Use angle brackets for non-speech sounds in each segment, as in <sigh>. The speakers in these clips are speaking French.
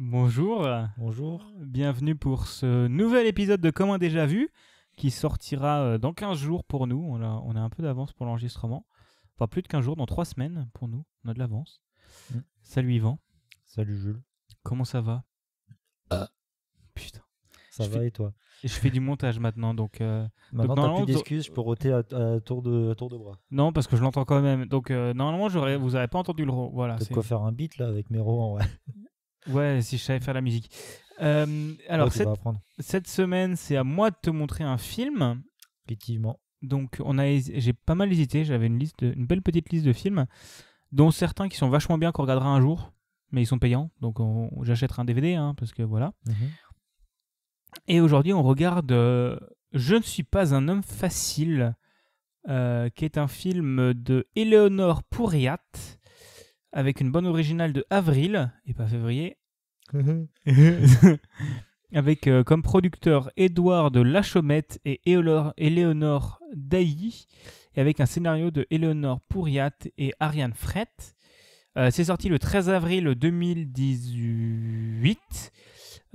Bonjour. Bonjour. Bienvenue pour ce nouvel épisode de Comment déjà vu qui sortira euh, dans 15 jours pour nous. On a, un peu d'avance pour l'enregistrement. Enfin, plus de 15 jours, dans 3 semaines pour nous. On a de l'avance. Mm. Salut Yvan. Salut Jules. Comment ça va Ah. Putain. Ça va et toi Je fais du montage maintenant, donc. Euh, maintenant, t'as plus d'excuses pour à, tour de, de bras. Non, parce que je l'entends quand même. Donc, normalement, vous n'avez pas entendu le. Voilà. c'est quoi faire un beat là avec mes en vrai. <laughs> Ouais, si je savais faire la musique. Euh, alors, cette, cette, semaine, c'est à moi de te montrer un film. Effectivement. Donc, on a, j'ai pas mal hésité. J'avais une liste, une belle petite liste de films, dont certains qui sont vachement bien qu'on regardera un jour, mais ils sont payants. Donc, j'achèterai un DVD, hein, parce que voilà. Mhm. Et aujourd'hui, on regarde euh, Je ne suis pas un homme facile, euh, qui est un film de Eleonore Pouriat avec une bonne originale de avril, et pas février, mm-hmm. <laughs> <laughs> avec euh, comme producteur Édouard de Lachomette et Éléonore Dailly, et avec un scénario de Éléonore Pourriat et Ariane Fret. Euh, c'est sorti le 13 avril 2018.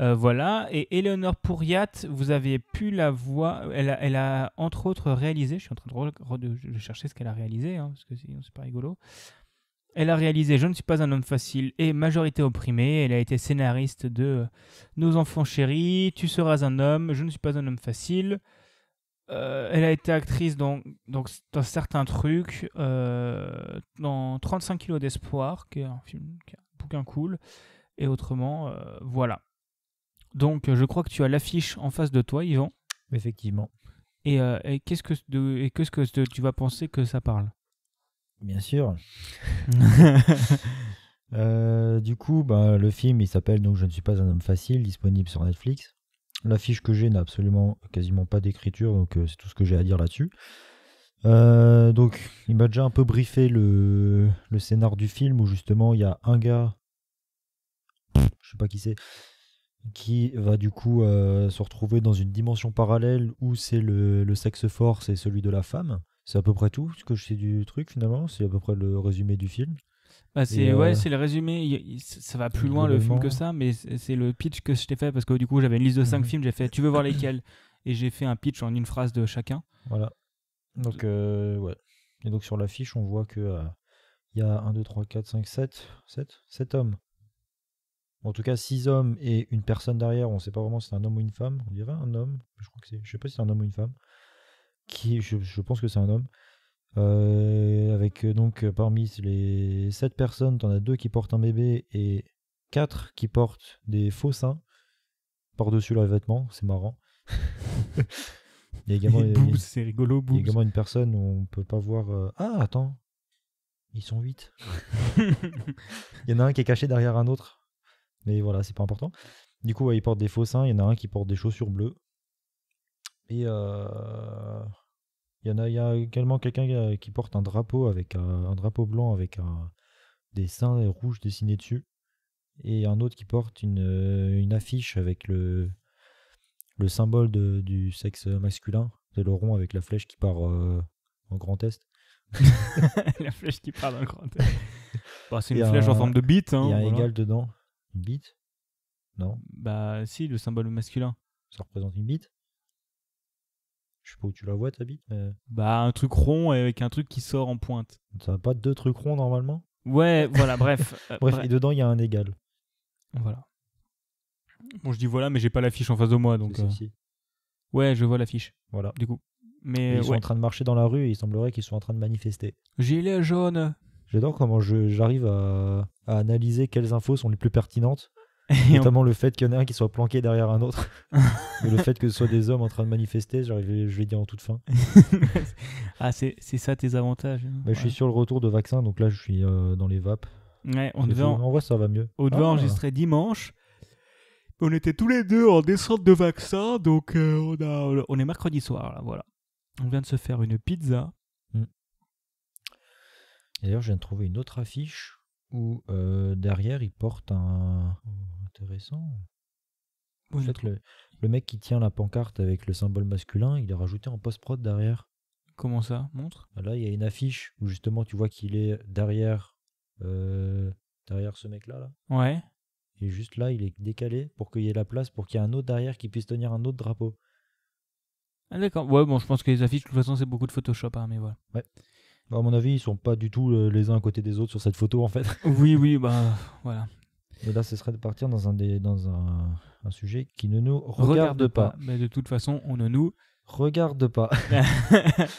Euh, voilà, et Éléonore Pourriat vous avez pu la voir, elle a, entre autres réalisé, je suis en train de, chercher ce qu'elle a réalisé, hein, parce que c'est pas rigolo, elle a réalisé Je ne suis pas un homme facile et Majorité opprimée. Elle a été scénariste de Nos enfants chéris, Tu seras un homme, Je ne suis pas un homme facile. Euh, elle a été actrice dans, dans, certains trucs, euh, dans 35 kilos d'espoir, qui est un film, bouquin cool, et autrement, euh, voilà. Donc, je crois que tu as l'affiche en face de toi, Yvan. Effectivement. Et, qu'est-ce que tu vas penser que ça parle Bien sûr. <laughs> Euh, du coup, bah, le film, il s'appelle donc Je ne suis pas un homme facile, disponible sur Netflix. L'affiche que j'ai n'a absolument quasiment pas d'écriture, donc euh, c'est tout ce que j'ai à dire là-dessus. Euh, donc, il m'a déjà un peu briefé le, scénar du film où justement il y a un gars, je sais pas qui c'est, qui va du coup se retrouver dans une dimension parallèle où c'est le, le, sexe fort, c'est celui de la femme. C'est à peu près tout ce que je sais du truc finalement. C'est à peu près le résumé du film. Bah, c'est euh, ouais, c'est le résumé. ça va plus loin le film que ça, mais c'est le pitch que je t'ai fait parce que du coup j'avais une liste de 5 mhm. films. J'ai fait, tu veux voir lesquels Et j'ai fait un pitch en une phrase de chacun. Voilà. Donc euh, ouais. Et donc sur l'affiche, on voit que euh, il y a 1, 2, 3, 4, 5, 7, 7, sept hommes. En tout cas, 6 hommes et une personne derrière. On ne sait pas vraiment si c'est un homme ou une femme. On dirait un homme. Je crois que c'est. Je sais pas si c'est un homme ou une femme je, pense que c'est un homme. Euh, avec euh, donc euh, parmi les 7 personnes, t'en as deux qui portent un bébé et 4 qui portent des faux seins par-dessus leurs vêtements, c'est marrant. <laughs> il y a également, c'est rigolo, une personne où on peut pas voir. Ah, attends, ils sont huit. <laughs> il y en a un qui est caché derrière un autre, mais voilà, c'est pas important. Du coup, ils portent des faux seins, il y en a un qui porte des chaussures bleues, et il y en a, il y a également quelqu'un qui porte un drapeau avec un, drapeau blanc avec un dessin rouge dessiné dessus, et un autre qui porte une, une affiche avec le le symbole du sexe masculin, c'est le rond avec la flèche qui part en grand est. <laughs> la flèche qui part en grand est. <laughs> Bah, c'est une flèche en forme de bite. Hein, il y a un égal dedans. Une bite Non Bah si, le symbole masculin. Ça représente une bite je sais pas où tu la vois ta Bah, un truc rond avec un truc qui sort en pointe. Ça n'a pas deux trucs ronds normalement Ouais, voilà, <laughs> euh, bref. Bref, et dedans, il y a un égal. Voilà. Bon, je dis voilà, mais j'ai pas l'affiche en face de moi, donc. Euh. Ouais, je vois l'affiche, Voilà. du coup. Mais ils sont en train de marcher dans la rue et il semblerait qu'ils sont en train de manifester. Gilet jaune. J'adore comment j'arrive à analyser quelles infos sont les plus pertinentes Notamment le fait qu'il y en ait un qui soit planqué derrière un autre. <laughs> le fait que ce soit des hommes en train de manifester, je vais dire en toute fin. <laughs> ah, c'est ça tes avantages. Hein. Bah, je suis sur le retour de vaccin, donc là, je suis euh, dans les vapes. Ouais, on devait, en... vrai ça va mieux. au devait ah. enregistrer dimanche. On était tous les deux en descente de vaccin, donc euh, on, est mercredi soir, là, voilà. On vient de se faire une pizza. Hmm. D'ailleurs, je viens de trouver une autre affiche où euh, derrière, il porte un, intéressant. le, mec qui tient la pancarte avec le symbole masculin, il est rajouté en post-prod derrière. Comment ça Montre bah Là, il y a une affiche où justement tu vois qu'il est derrière, euh, derrière ce mec-là. Là. Ouais. Et juste là, il est décalé pour qu'il y ait la place, pour qu'il y ait un autre derrière qui puisse tenir un autre drapeau. Ah, d'accord. Ouais, bon, je pense que les affiches, de toute façon, c'est beaucoup de Photoshop, hein, mais voilà. Ouais. à mon avis, ils sont pas du tout euh, les uns à côté des autres sur cette photo, en fait. oui, oui, <laughs> bah voilà là, ce serait de partir dans un, dans un, un sujet qui ne nous regarde, pas. Mais de toute façon, on ne nous regarde pas. <laughs>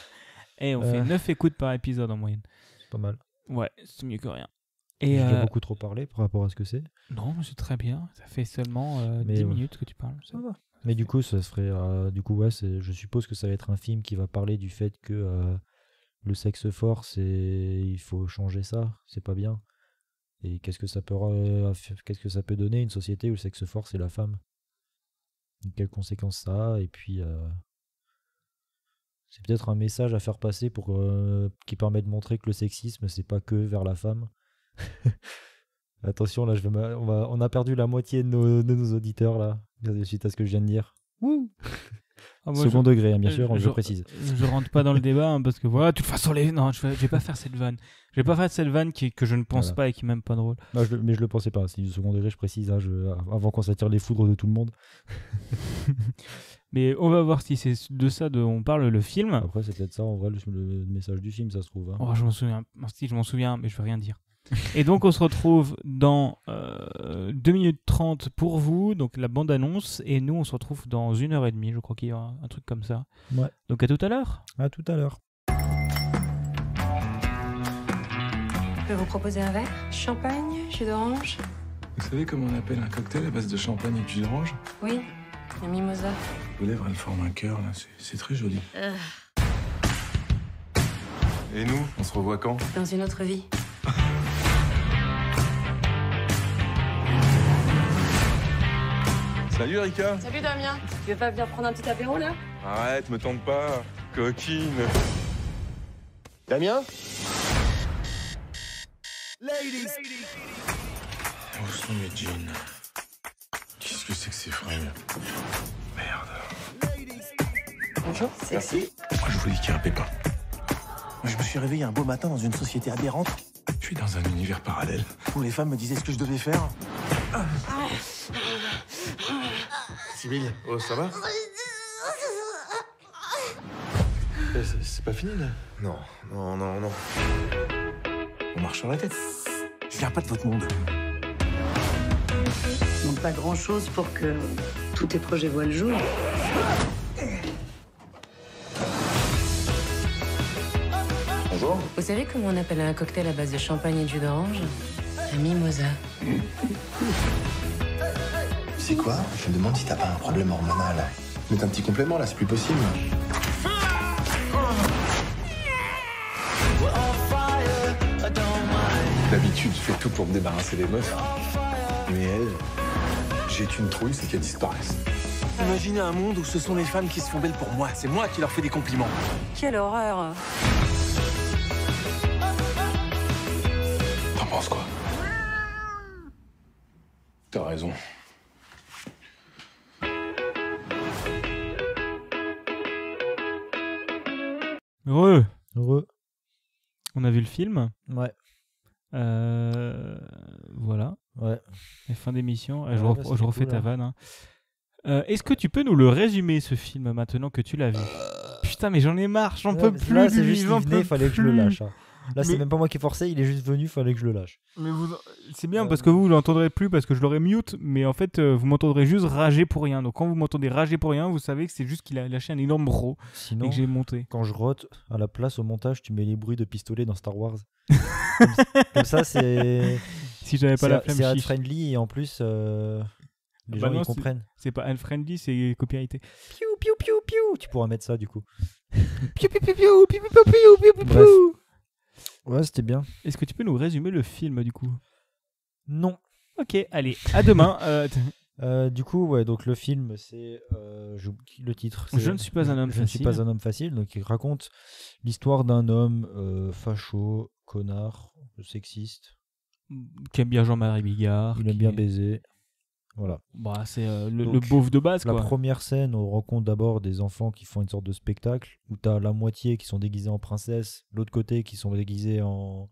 Et on fait 9 euh. écoutes par épisode en moyenne. C'est pas mal. Ouais, c'est mieux que rien. Et J'ai euh, beaucoup trop parlé par rapport à ce que c'est. Non, c'est très bien. Ça fait seulement 10 euh, minutes que tu parles. Ça va. Mais du coup, ça serait, du coup, ouais, je suppose que ça va être un film qui va parler du fait que le sexe fort, il faut changer ça, c'est pas bien. Et qu'est-ce que ça peut, quest donner une société où le sexe fort c'est la femme Quelles conséquences ça a Et puis euh, c'est peut-être un message à faire passer pour euh, qui permet de montrer que le sexisme c'est pas que vers la femme. <laughs> Attention là, je vais on, a perdu la moitié de nos, auditeurs là suite à ce que je viens de dire. Wouh <laughs> Ah, second degré, hein, bien sûr, je, précise. Je rentre pas dans le débat hein, parce que voilà, de toute façon, les... non, je vais, pas faire cette vanne. Je vais pas faire cette vanne qui, que je ne pense pas et qui m'aime même pas drôle. mais je le pensais pas. C'est du second degré, je précise, hein, avant qu'on s'attire les foudres de tout le monde. <laughs> mais on va voir si c'est de ça dont on parle le film. Après, c'est peut-être ça en vrai, le, message du film, ça se trouve. Oh, je m'en souviens. Si, je m'en souviens, mais je vais rien dire. Et donc, on se retrouve dans 2 euh, minutes 30 pour vous, donc la bande-annonce. Et nous, on se retrouve dans 1 et 30 je crois qu'il y aura un, truc comme ça. Ouais. Donc, à tout à l'heure. À tout à l'heure. Je peux vous proposer un verre Champagne, jus d'orange Vous savez comment on appelle un cocktail à base de champagne et de jus d'orange Oui, un mimosa. Vos lèvres, elles forment un cœur, C'est très joli. Euh. Et nous, on se revoit quand Dans une autre vie. <laughs> Salut Erika Salut Damien Tu veux pas venir prendre un petit apéro là Arrête, me tente pas, coquine Damien Ladies Où oh, sont mes jeans Qu'est-ce que c'est que ces fringues Merde. Bonjour, sexy. Moi je voulais qu'il y a un pépin. Je me suis réveillé un beau matin dans une société aberrante dans un univers parallèle. Où les femmes me disaient ce que je devais faire. Sibyl, oh, ça va euh, C'est pas fini là Non, non, non, non. On marche sur la tête. Je viens pas de votre monde. ne pas grand chose pour que tous tes projets voient le jour. Vous savez comment on appelle un cocktail à base de champagne et d'orange La mimosa. C'est quoi Je me demande si t'as pas un problème hormonal. Mets un petit complément là, c'est plus possible. D'habitude, je fais tout pour me débarrasser des meufs. Mais elle, j'ai une trouille, c'est qu'elles disparaissent. Imaginez un monde où ce sont les femmes qui se font belles pour moi. C'est moi qui leur fais des compliments. Quelle horreur Ouais. Euh, voilà. Ouais. fin d'émission. Eh, bah, je, refais ta hein. vanne. Hein. Euh, est-ce que tu peux nous le résumer ce film maintenant que tu l'as vu euh. Putain, mais j'en ai marre, j'en peux plus. juste il fallait que je le lâche. Hein. Là, c'est même pas moi qui ai forcé, il est juste venu, fallait que je le lâche. c'est bien euh, parce que vous, vous l'entendrez plus parce que je l'aurais mute, mais en fait, euh, vous m'entendrez juste rager pour rien. Donc quand vous m'entendez rager pour rien, vous savez que c'est juste qu'il a lâché un énorme rot et que j'ai monté. quand je rote, à la place au montage, tu mets les bruits de pistolet dans Star Wars. comme, ça, c'est <laughs> Si j'avais pas la c'est- c'est unfriendly et en plus, euh, les bah gens ils comprennent. C'est pas unfriendly, c'est copyrighté. Piou, piou, piou, piou. Tu pourras mettre ça du coup. Piou, piou, piou, piou, piou, piou, piou, piou. Ouais, c'était bien. Est-ce que tu peux nous résumer le film du coup Non. Ok, allez, à demain. <laughs> Euh, euh, du coup, ouais, donc le film, c'est euh, le titre. Je ne suis pas un homme facile. pas un homme facile. Donc, il raconte l'histoire d'un homme facho, connard, sexiste. qui aime bien Jean-Marie Bigard. Il aime bien baiser. Voilà. Bah, c'est euh, le, le, beauf de base. La première scène, on rencontre d'abord des enfants qui font une sorte de spectacle où tu as la moitié qui sont déguisés en princesse, l'autre côté qui sont déguisés en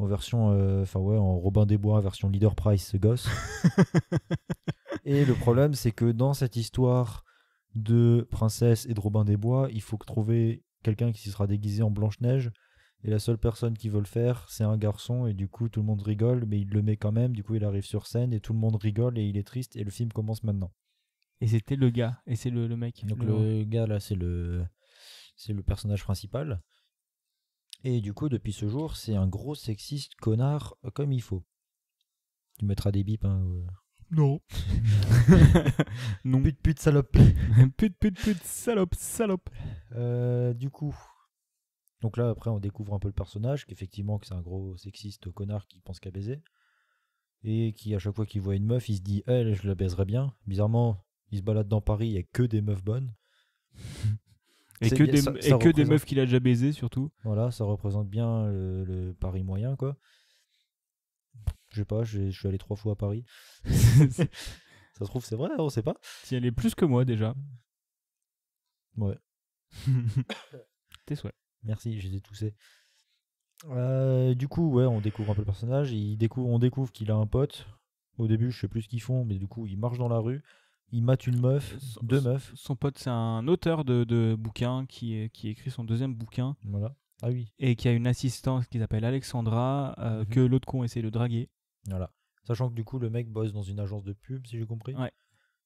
en version, euh, enfin ouais, en Robin des Bois, version Leader Price, ce gosse. <laughs> et le problème, c'est que dans cette histoire de princesse et de Robin des Bois, il faut trouver quelqu'un qui sera déguisé en Blanche Neige et la seule personne qui veut le faire, c'est un garçon, et du coup tout le monde rigole, mais il le met quand même, du coup il arrive sur scène, et tout le monde rigole, et il est triste, et le film commence maintenant. Et c'était le gars, et c'est le, mec. Donc le, gars là, c'est le, c'est le personnage principal. Et du coup, depuis ce jour, c'est un gros sexiste connard comme il faut. Tu mettras des bips, hein, euh. Non. <laughs> non. Pute, pute, salope. <laughs> pute, pute, pute, salope, salope. Euh, du coup, donc là, après, on découvre un peu le personnage, qu'effectivement, que c'est un gros sexiste connard qui pense qu'à baiser. Et qui, à chaque fois qu'il voit une meuf, il se dit, elle, eh, je la baiserais bien. Bizarrement, il se balade dans Paris, il n'y a que des meufs bonnes. <laughs> et que, des, meufs qu'il a déjà baisées, surtout. Voilà, ça représente bien le, Paris moyen, quoi. Je sais pas, je suis allé trois fois à Paris. <laughs> ça se trouve, c'est vrai, on sait pas. Tu y est plus que moi déjà. Ouais. <laughs> Tes souhaits. Merci, j'ai toussé. Euh, du coup, ouais, on découvre un peu le personnage. Il découvre, on découvre qu'il a un pote. Au début, je sais plus ce qu'ils font, mais du coup, il marche dans la rue. Il mate une meuf, euh, deux meufs. Son pote, c'est un auteur de, de bouquin qui, qui écrit son deuxième bouquin. Voilà. Ah oui. Et qui a une assistante qui s'appelle Alexandra, euh, mhm. que l'autre con essaie de draguer. Voilà. Sachant que du coup, le mec bosse dans une agence de pub, si j'ai compris.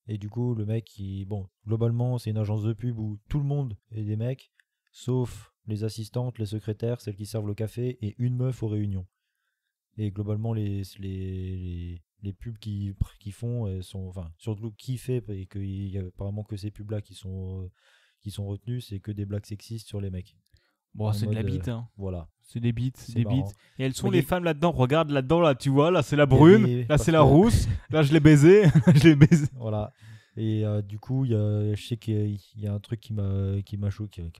Et du coup, le mec, bon, globalement, c'est une agence de pub où tout le monde est des mecs, sauf les assistantes, les secrétaires, celles qui servent le café et une meuf aux réunions. Et globalement, les, les, les, pubs qui, qui font sont. Enfin, surtout qui fait, et qu'il a apparemment que ces pubs-là qui sont, euh, qui sont retenus c'est que des blagues sexistes sur les mecs. Bon, c'est de la bite, euh, hein. Voilà. C'est des bits, des bites. Et elles sont les femmes là-dedans. Regarde là-dedans, là, tu vois, là c'est la brune, là c'est la rousse, là je l'ai baisé <laughs> je l'ai Voilà. Et euh, du coup, y a, je sais qu'il y a un truc qui m'a qui m'a choqué,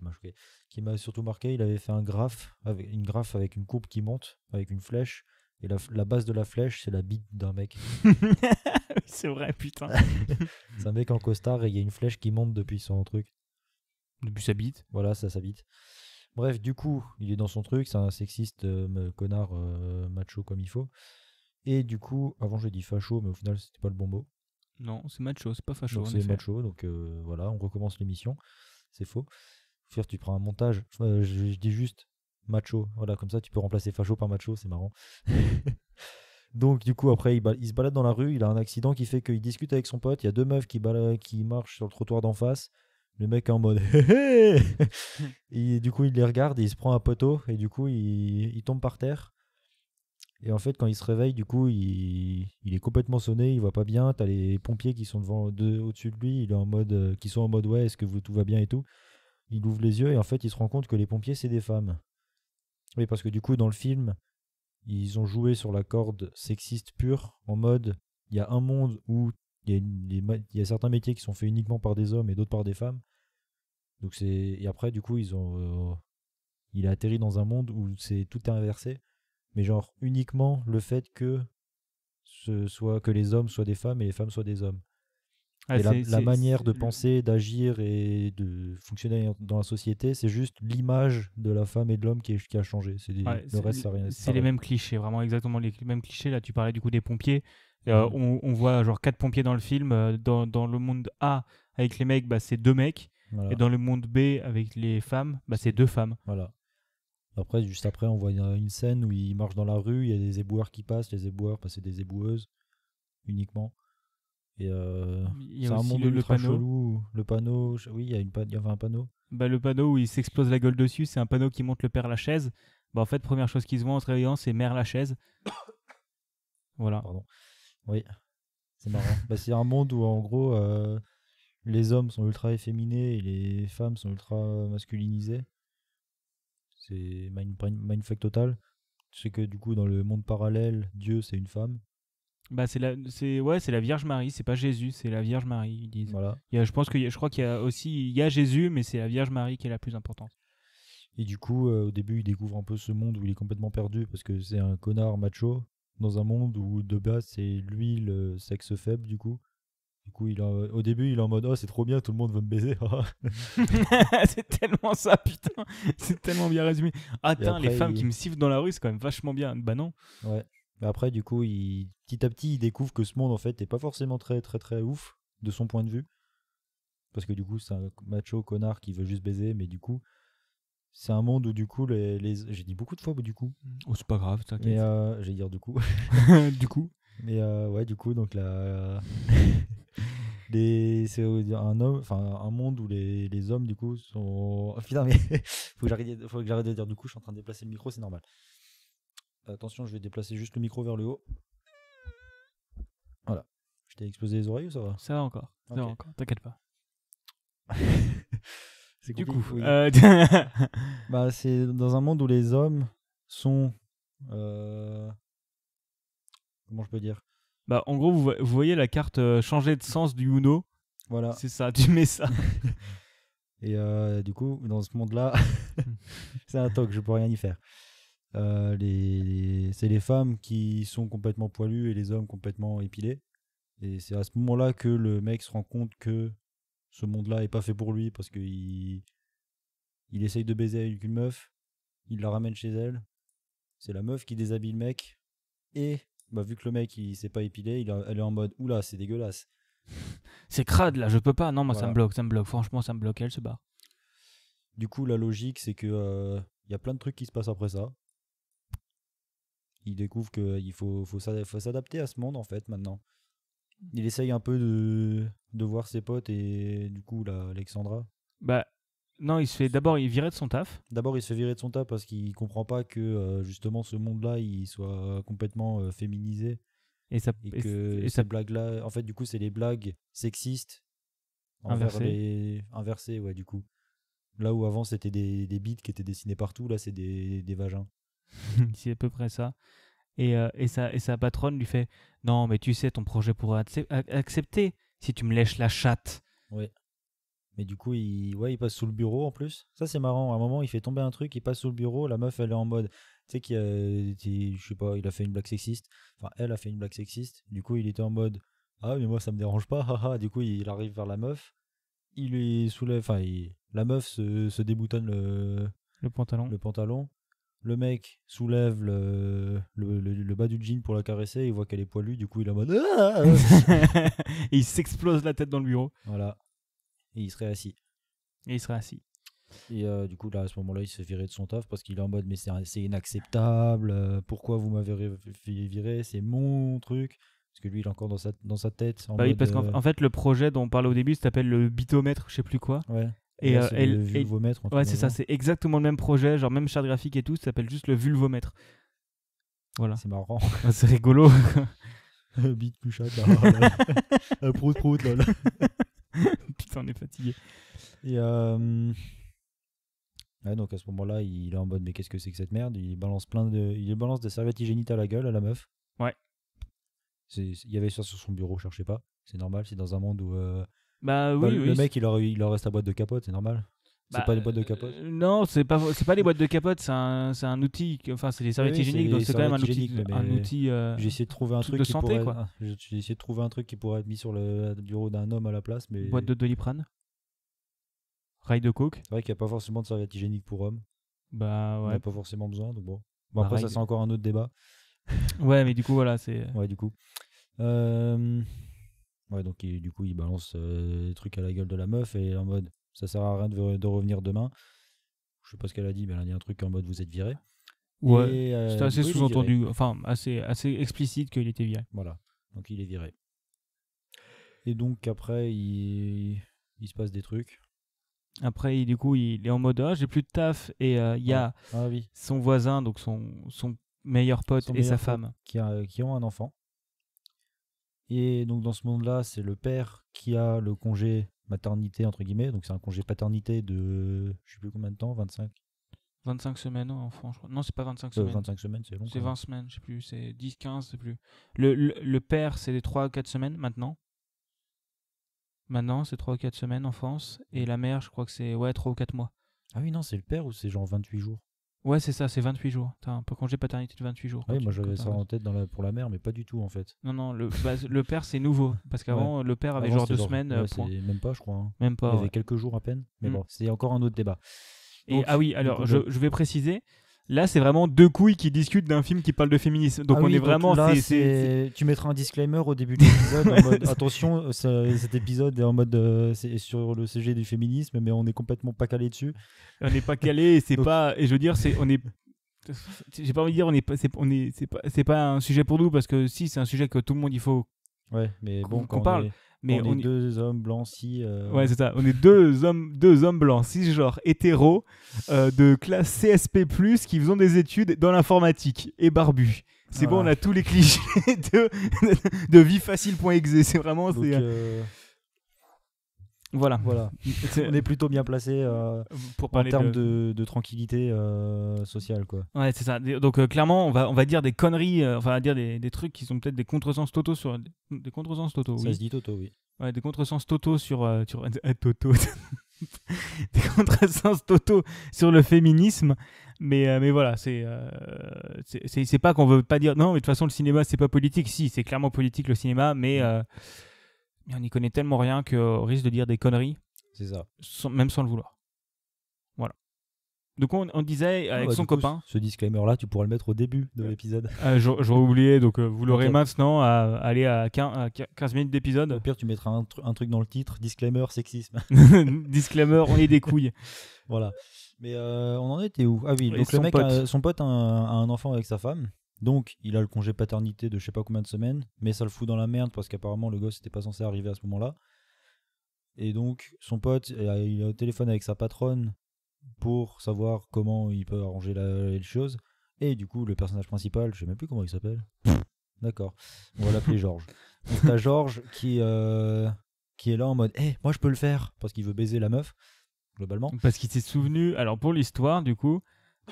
qui m'a surtout marqué. Il avait fait un graphe avec une graphe avec une courbe qui monte, avec une flèche. Et la, base de la flèche, c'est la bite d'un mec. <laughs> c'est vrai, putain. <laughs> c'est un mec en costard et il y a une flèche qui monte depuis son truc. Depuis sa bite. Voilà, ça, sa bite. Bref, du coup, il est dans son truc, c'est un sexiste euh, connard euh, macho comme il faut. Et du coup, avant j'ai dit facho, mais au final c'était pas le bon mot. Non, c'est macho, c'est pas facho. C'est macho, donc euh, voilà, on recommence l'émission. C'est faux. Faire, tu prends un montage. Euh, je, dis juste macho, voilà, comme ça tu peux remplacer facho par macho, c'est marrant. <laughs> donc du coup, après, il, se balade dans la rue, il a un accident qui fait qu'il discute avec son pote. Il y a deux meufs qui, qui marchent sur le trottoir d'en face. Le mec est en mode <laughs> <laughs> et du coup il les regarde et il se prend un poteau et du coup il tombe par terre et en fait, quand il se réveille, du coup, il, est complètement sonné, il voit pas bien. T'as les pompiers qui sont devant, au-dessus de lui, il est en mode, euh, qui sont en mode ouais, est-ce que tout va bien et tout. Il ouvre les yeux et en fait, il se rend compte que les pompiers c'est des femmes. Oui, parce que du coup, dans le film, ils ont joué sur la corde sexiste pure, en mode il y a un monde où il y, a certains métiers qui sont faits uniquement par des hommes et d'autres par des femmes. Donc c'est et après du coup ils ont euh, il a atterri dans un monde où c'est tout est inversé mais genre uniquement le fait que ce soit que les hommes soient des femmes et les femmes soient des hommes. Ah, et la, manière de penser, d'agir et de fonctionner dans la société, c'est juste l'image de la femme et de l'homme qui, a changé. C'est le reste, ça rien. C'est les mêmes clichés, vraiment exactement les mêmes clichés. Là, tu parlais du coup des pompiers. Euh, mmh. on, voit genre quatre pompiers dans le film. Euh, dans, le monde A, avec les mecs, bah, c'est deux mecs. Et dans le monde B, avec les femmes, bah, c'est deux femmes. Voilà. Après, juste après, on voit une scène où il marche dans la rue, il y a des éboueurs qui passent, les éboueurs, passer des éboueuses uniquement. Et euh, c'est un monde ultra panneau. chelou. Le panneau, oui, il y, a une, avait un panneau. Bah, le panneau où il s'explose la gueule dessus, c'est un panneau qui montre le père Lachaise. Bah, en fait, première chose qu'ils se voient en se réveillant, c'est mère Lachaise. <coughs> voilà. Pardon. Oui, c'est marrant. Bah, c'est un monde où, en gros, euh, les hommes sont ultra efféminés et les femmes sont ultra masculinisées c'est mindfuck total. Tu que du coup, dans le monde parallèle, Dieu, c'est une femme. Bah, c'est la, c'est, ouais, c'est la Vierge Marie, c'est pas Jésus, c'est la Vierge Marie, ils disent. Voilà. je, pense que, je crois qu'il y a aussi il y a Jésus, mais c'est la Vierge Marie qui est la plus importante. Et du coup, euh, au début, il découvre un peu ce monde où il est complètement perdu parce que c'est un connard macho dans un monde où de base c'est lui le sexe faible du coup du coup, il a, au début, il est en mode Oh, c'est trop bien, tout le monde veut me baiser. <laughs> <laughs> c'est tellement ça, putain. <laughs> C'est tellement bien résumé. Attends, les femmes qui me sifflent dans la rue, c'est quand même vachement bien. Bah non. Ouais. après, du coup, il, petit à petit, il découvre que ce monde, en fait, n'est pas forcément très, très, très ouf de son point de vue. Parce que du coup, c'est un macho connard qui veut juste baiser, mais du coup, c'est un monde où du coup, les, j'ai dit beaucoup de fois, du coup. Oh, c'est pas grave, t'inquiète. Euh, j'ai dire du coup. du coup. Mais euh, ouais, du coup, donc là euh, <laughs> c'est un homme, enfin un monde où les, les hommes du coup sont. <laughs> Oh, mais <laughs> faut que j'arrête, faut que j'arrête de dire du coup. Je suis en train de déplacer le micro, c'est normal. Attention, je vais déplacer juste le micro vers le haut. Voilà. Je t'ai explosé les oreilles ou ça va Ça va encore. Ça va encore. T'inquiète pas. c'est du coup. Euh, bah, c'est dans un monde où les hommes sont Comment je peux dire Bah, en gros, vous, voyez la carte euh, changer de sens du Uno. Voilà. C'est ça, tu mets ça. <laughs> Et euh, du coup, dans ce monde-là, <laughs> c'est un toc, je peux rien y faire. Euh, les, c'est les femmes qui sont complètement poilues et les hommes complètement épilés. Et c'est à ce moment-là que le mec se rend compte que ce monde-là est pas fait pour lui parce qu'il il essaye de baiser avec une meuf, il la ramène chez elle. C'est la meuf qui déshabille le mec et bah, vu que le mec il s'est pas épilé, il elle est en mode oula, c'est dégueulasse. <laughs> C'est crade là, je peux pas. Non, moi ça me bloque, ça me bloque. Franchement, ça me bloque. Elle se barre. Du coup, la logique, c'est que il euh, y a plein de trucs qui se passent après ça. Il découvre qu'il euh, faut, faut s'adapter à ce monde, en fait, maintenant. Il essaye un peu de, de voir ses potes et du coup, là Alexandra. Bah, non, il se fait d'abord il virait de son taf. D'abord, il se fait virer de son taf parce qu'il comprend pas que euh, justement ce monde-là, il soit complètement euh, féminisé et que ces blagues-là, en fait, du coup, c'est les blagues sexistes Inversées. inversées, ouais, du coup. Là où avant c'était des, des qui étaient dessinés partout, là c'est des, vagins. <laughs> c'est à peu près ça. Et, euh, et, sa, patronne lui fait Non, mais tu sais, ton projet pourrait accepter si tu me lèches la chatte. Ouais. Mais du coup, il, ouais, il passe sous le bureau en plus. Ça, c'est marrant. À un moment, il fait tomber un truc, il passe sous le bureau. La meuf, elle est en mode. Tu sais qu'il a. Je sais pas, il a fait une blague sexiste. Enfin, elle a fait une blague sexiste. Du coup, il était en mode. Ah, mais moi, ça me dérange pas. <laughs> du coup, il arrive vers la meuf. Il lui soulève. Enfin, la meuf se, déboutonne le. Le pantalon. Le pantalon. Le mec soulève le, le, bas du jean pour la caresser. Il voit qu'elle est poilue. Du coup, il est en mode. Et <laughs> ah, ah, ah. <laughs> il s'explose la tête dans le bureau. Voilà et il serait assis. Et il serait assis. Et euh, du coup, là, à ce moment-là, il se fait virer de son taf parce qu'il est en mode Mais c'est inacceptable, euh, pourquoi vous m'avez viré C'est mon truc. Parce que lui, il est encore dans sa, dans sa tête. En bah oui, parce qu'en euh, fait, le projet dont on parlait au début s'appelle le bitomètre, je sais plus quoi. Ouais. Et, le vulvomètre. ouais, c'est ça, c'est exactement le même projet, genre même charte graphique et tout, ça s'appelle juste le vulvomètre. Voilà. C'est marrant. <laughs> c'est rigolo. <laughs> Bite là. <laughs> prout prout, là. <laughs> on est fatigué. Et euh... donc à ce moment-là, il est en mode mais qu'est-ce que c'est que cette merde Il balance plein de, il balance des serviettes hygiéniques à la gueule à la meuf. Ouais. Il y avait ça sur son bureau, cherchez pas. C'est normal, c'est dans un monde où. Euh, bah oui, Le mec, il leur, il leur reste la boîte de capote, c'est normal. C'est bah, pas des boîtes de capote euh, Non, c'est pas, c'est pas les boîtes de capote, c'est un, un outil, enfin c'est des serviettes hygiéniques, donc c'est quand même un outil. Un outil euh, euh, de trouver un truc de santé, pourrait, quoi. J'ai essayé de trouver un truc qui pourrait être mis sur le bureau d'un homme à la place. mais Boîte de doliprane Rail de coke C'est vrai qu'il n'y a pas forcément de serviettes hygiéniques pour hommes. Bah ouais. pas forcément besoin, donc bon. Bah, après, ça c'est encore un autre débat. <laughs> ouais, mais du coup, voilà, c'est. Ouais, du coup. Ouais, donc du coup, il balance des trucs à la gueule de la meuf et en mode ça sert à rien de, revenir demain. Je sais pas ce qu'elle a dit, mais elle a dit un truc en mode vous êtes viré. Ouais, euh, c'était assez sous-entendu, enfin assez, assez explicite qu'il était viré. Voilà, donc il est viré. Et donc après, il, il se passe des trucs. Après, du coup, il est en mode ah, j'ai plus de taf et euh, il y a ah son voisin, donc son, son meilleur pote et sa femme. Qui, qui ont un enfant. Et donc dans ce monde-là, c'est le père qui a le congé maternité, entre guillemets. Donc c'est un congé paternité de, je sais plus combien de temps, 25 25 semaines en France, Non, c'est pas 25 euh, semaines. 25 semaines, c'est long. C'est 20 semaines, je sais plus. C'est 10, 15, je plus. Le, le, père, c'est les 3 ou 4 semaines maintenant. Maintenant, c'est 3 ou 4 semaines en France. Et la mère, je crois que c'est ouais, 3 ou 4 mois. Ah oui, non, c'est le père ou c'est genre 28 jours Ouais, c'est ça, c'est 28 jours. T'as un congé paternité de 28 jours. Oui, moi j'avais ça en tête dans pour la mère, mais pas du tout en fait. Non, non, le, bah, père c'est nouveau. Parce qu'avant, le père avait genre deux semaines. Euh, même pas, je crois. Hein. Même pas. Il avait quelques jours à peine. Mais mm. bon, c'est encore un autre débat. Et, ah oui, alors je, je, vais préciser, Là, c'est vraiment deux couilles qui discutent d'un film qui parle de féminisme. Donc ah on est vraiment. Là, Tu mettras un disclaimer au début de l'épisode <laughs> attention, cet épisode est en mode euh, sur le sujet du féminisme, mais on est complètement pas calé dessus. On n'est pas calé et c'est <laughs> pas. Et je veux dire, c'est on est. J'ai pas envie de dire on est on c'est pas, un sujet pour nous parce que si c'est un sujet que tout le monde il faut. Ouais, mais bon, qu'on parle on, est deux hommes blancs si. Euh, ouais, c'est ça. On est deux <laughs> hommes, deux hommes blancs si genre hétéros euh, de classe CSP+ qui faisons des études dans l'informatique et barbu. C'est bon, on a tous les clichés <laughs> de, de C'est vraiment. Euh, voilà. voilà. on est plutôt bien placé euh, pour en termes de... tranquillité euh, sociale. Quoi. Ouais, c'est ça. Donc, euh, clairement, on va, on va dire des conneries, enfin, dire des, trucs qui sont peut-être des contresens totaux sur. Des contresens totaux, Ça se dit totaux, oui. Ouais, des contresens totaux sur. <laughs> toto. <laughs> des contresens totaux sur le féminisme. Mais, mais voilà, c'est c'est pas qu'on veut pas dire non, mais de toute façon, le cinéma, c'est pas politique. Si, c'est clairement politique le cinéma, mais. Mm on n'y connaît tellement rien qu'on euh, risque de dire des conneries. C'est ça. même sans le vouloir. Voilà. Donc on, on disait ah avec bah, son copain. ce disclaimer-là, tu pourrais le mettre au début de l'épisode. <laughs> Euh, j'aurais oublié, donc euh, vous l'aurez maintenant à aller à 15, minutes d'épisode. Au pire, tu mettras un, truc dans le titre, disclaimer sexisme. <laughs> disclaimer, on est des couilles. voilà. Mais on en était où Ah oui, donc le mec, son pote a un enfant avec sa femme. Donc, il a le congé paternité de je sais pas combien de semaines, mais ça le fout dans la merde parce qu'apparemment le gosse n'était pas censé arriver à ce moment-là. Et donc, son pote, euh, il a au téléphone avec sa patronne pour savoir comment il peut arranger les choses. Et du coup, le personnage principal, je sais même plus comment il s'appelle. D'accord, on va l'appeler <laughs> Georges. Donc, t'as Georges qui, euh, qui est là en mode Eh, moi je peux le faire Parce qu'il veut baiser la meuf, globalement. Parce qu'il s'est souvenu, alors pour l'histoire, du coup,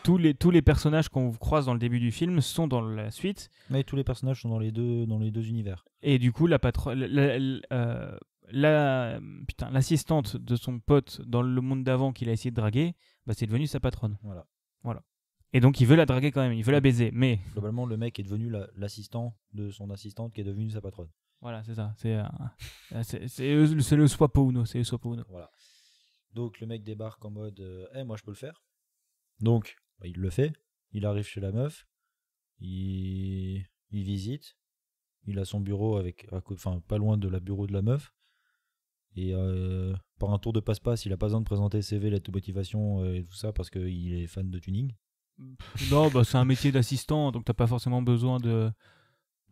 tous les, tous les personnages qu'on croise dans le début du film sont dans la suite. Mais tous les personnages sont dans les deux, dans les deux univers. Et du coup, la patronne. Euh, la, putain, l'assistante de son pote dans le monde d'avant qu'il a essayé de draguer, bah, c'est devenu sa patronne. Voilà. Voilà. Et donc il veut la draguer quand même, il veut la baiser, mais... Globalement, le mec est devenu l'assistant de son assistante qui est devenue sa patronne. Voilà, c'est ça. C'est le swap uno, c'est le Voilà. Donc le mec débarque en mode, euh, eh moi je peux le faire. Donc, bah, il le fait. Il arrive chez la meuf. Il, visite. Il a son bureau avec, enfin, pas loin de la bureau de la meuf. Et euh, par un tour de passe-passe, il a pas besoin de présenter CV, lettre de motivation euh, et tout ça parce qu'il est fan de tuning. Non, bah, c'est un métier d'assistant, donc t'as pas forcément besoin de.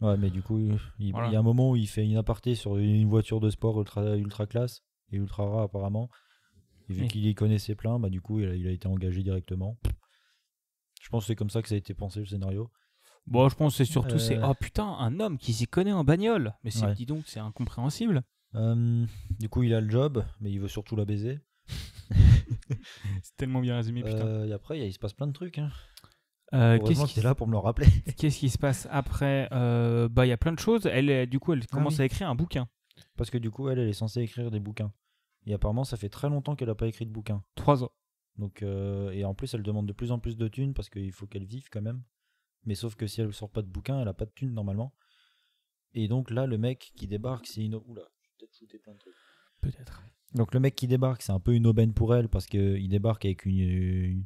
Ouais, mais du coup, il, y a un moment où il fait une aparté sur une voiture de sport ultra, ultra classe et ultra rare apparemment. Et vu qu'il y connaissait plein, bah, du coup, il a, il a, été engagé directement. Je pense que c'est comme ça que ça a été pensé, le scénario. Bon, je pense que c'est surtout, c'est, euh. oh putain, un homme qui s'y connaît en bagnole. Mais c'est, dis donc, c'est incompréhensible. Hum, du coup, il a le job, mais il veut surtout la baiser. <laughs> c'est tellement bien résumé, putain. Euh, et après, il se passe plein de trucs. Hein. Euh, qu'est-ce qui là pour me le rappeler <laughs> Qu'est-ce qui se passe après euh, Bah, il y a plein de choses. Elle, du coup, elle commence ah à écrire un bouquin. Parce que du coup, elle, elle est censée écrire des bouquins. Et apparemment, ça fait très longtemps qu'elle n'a pas écrit de bouquin. Trois ans. Donc, euh, et en plus, elle demande de plus en plus de thunes parce qu'il faut qu'elle vive quand même. Mais sauf que si elle sort pas de bouquin, elle a pas de thunes normalement. Et donc là, le mec qui débarque, c'est une. Oula, je peut-être Peut-être. Donc le mec qui débarque, c'est un peu une aubaine pour elle parce qu'il débarque avec une,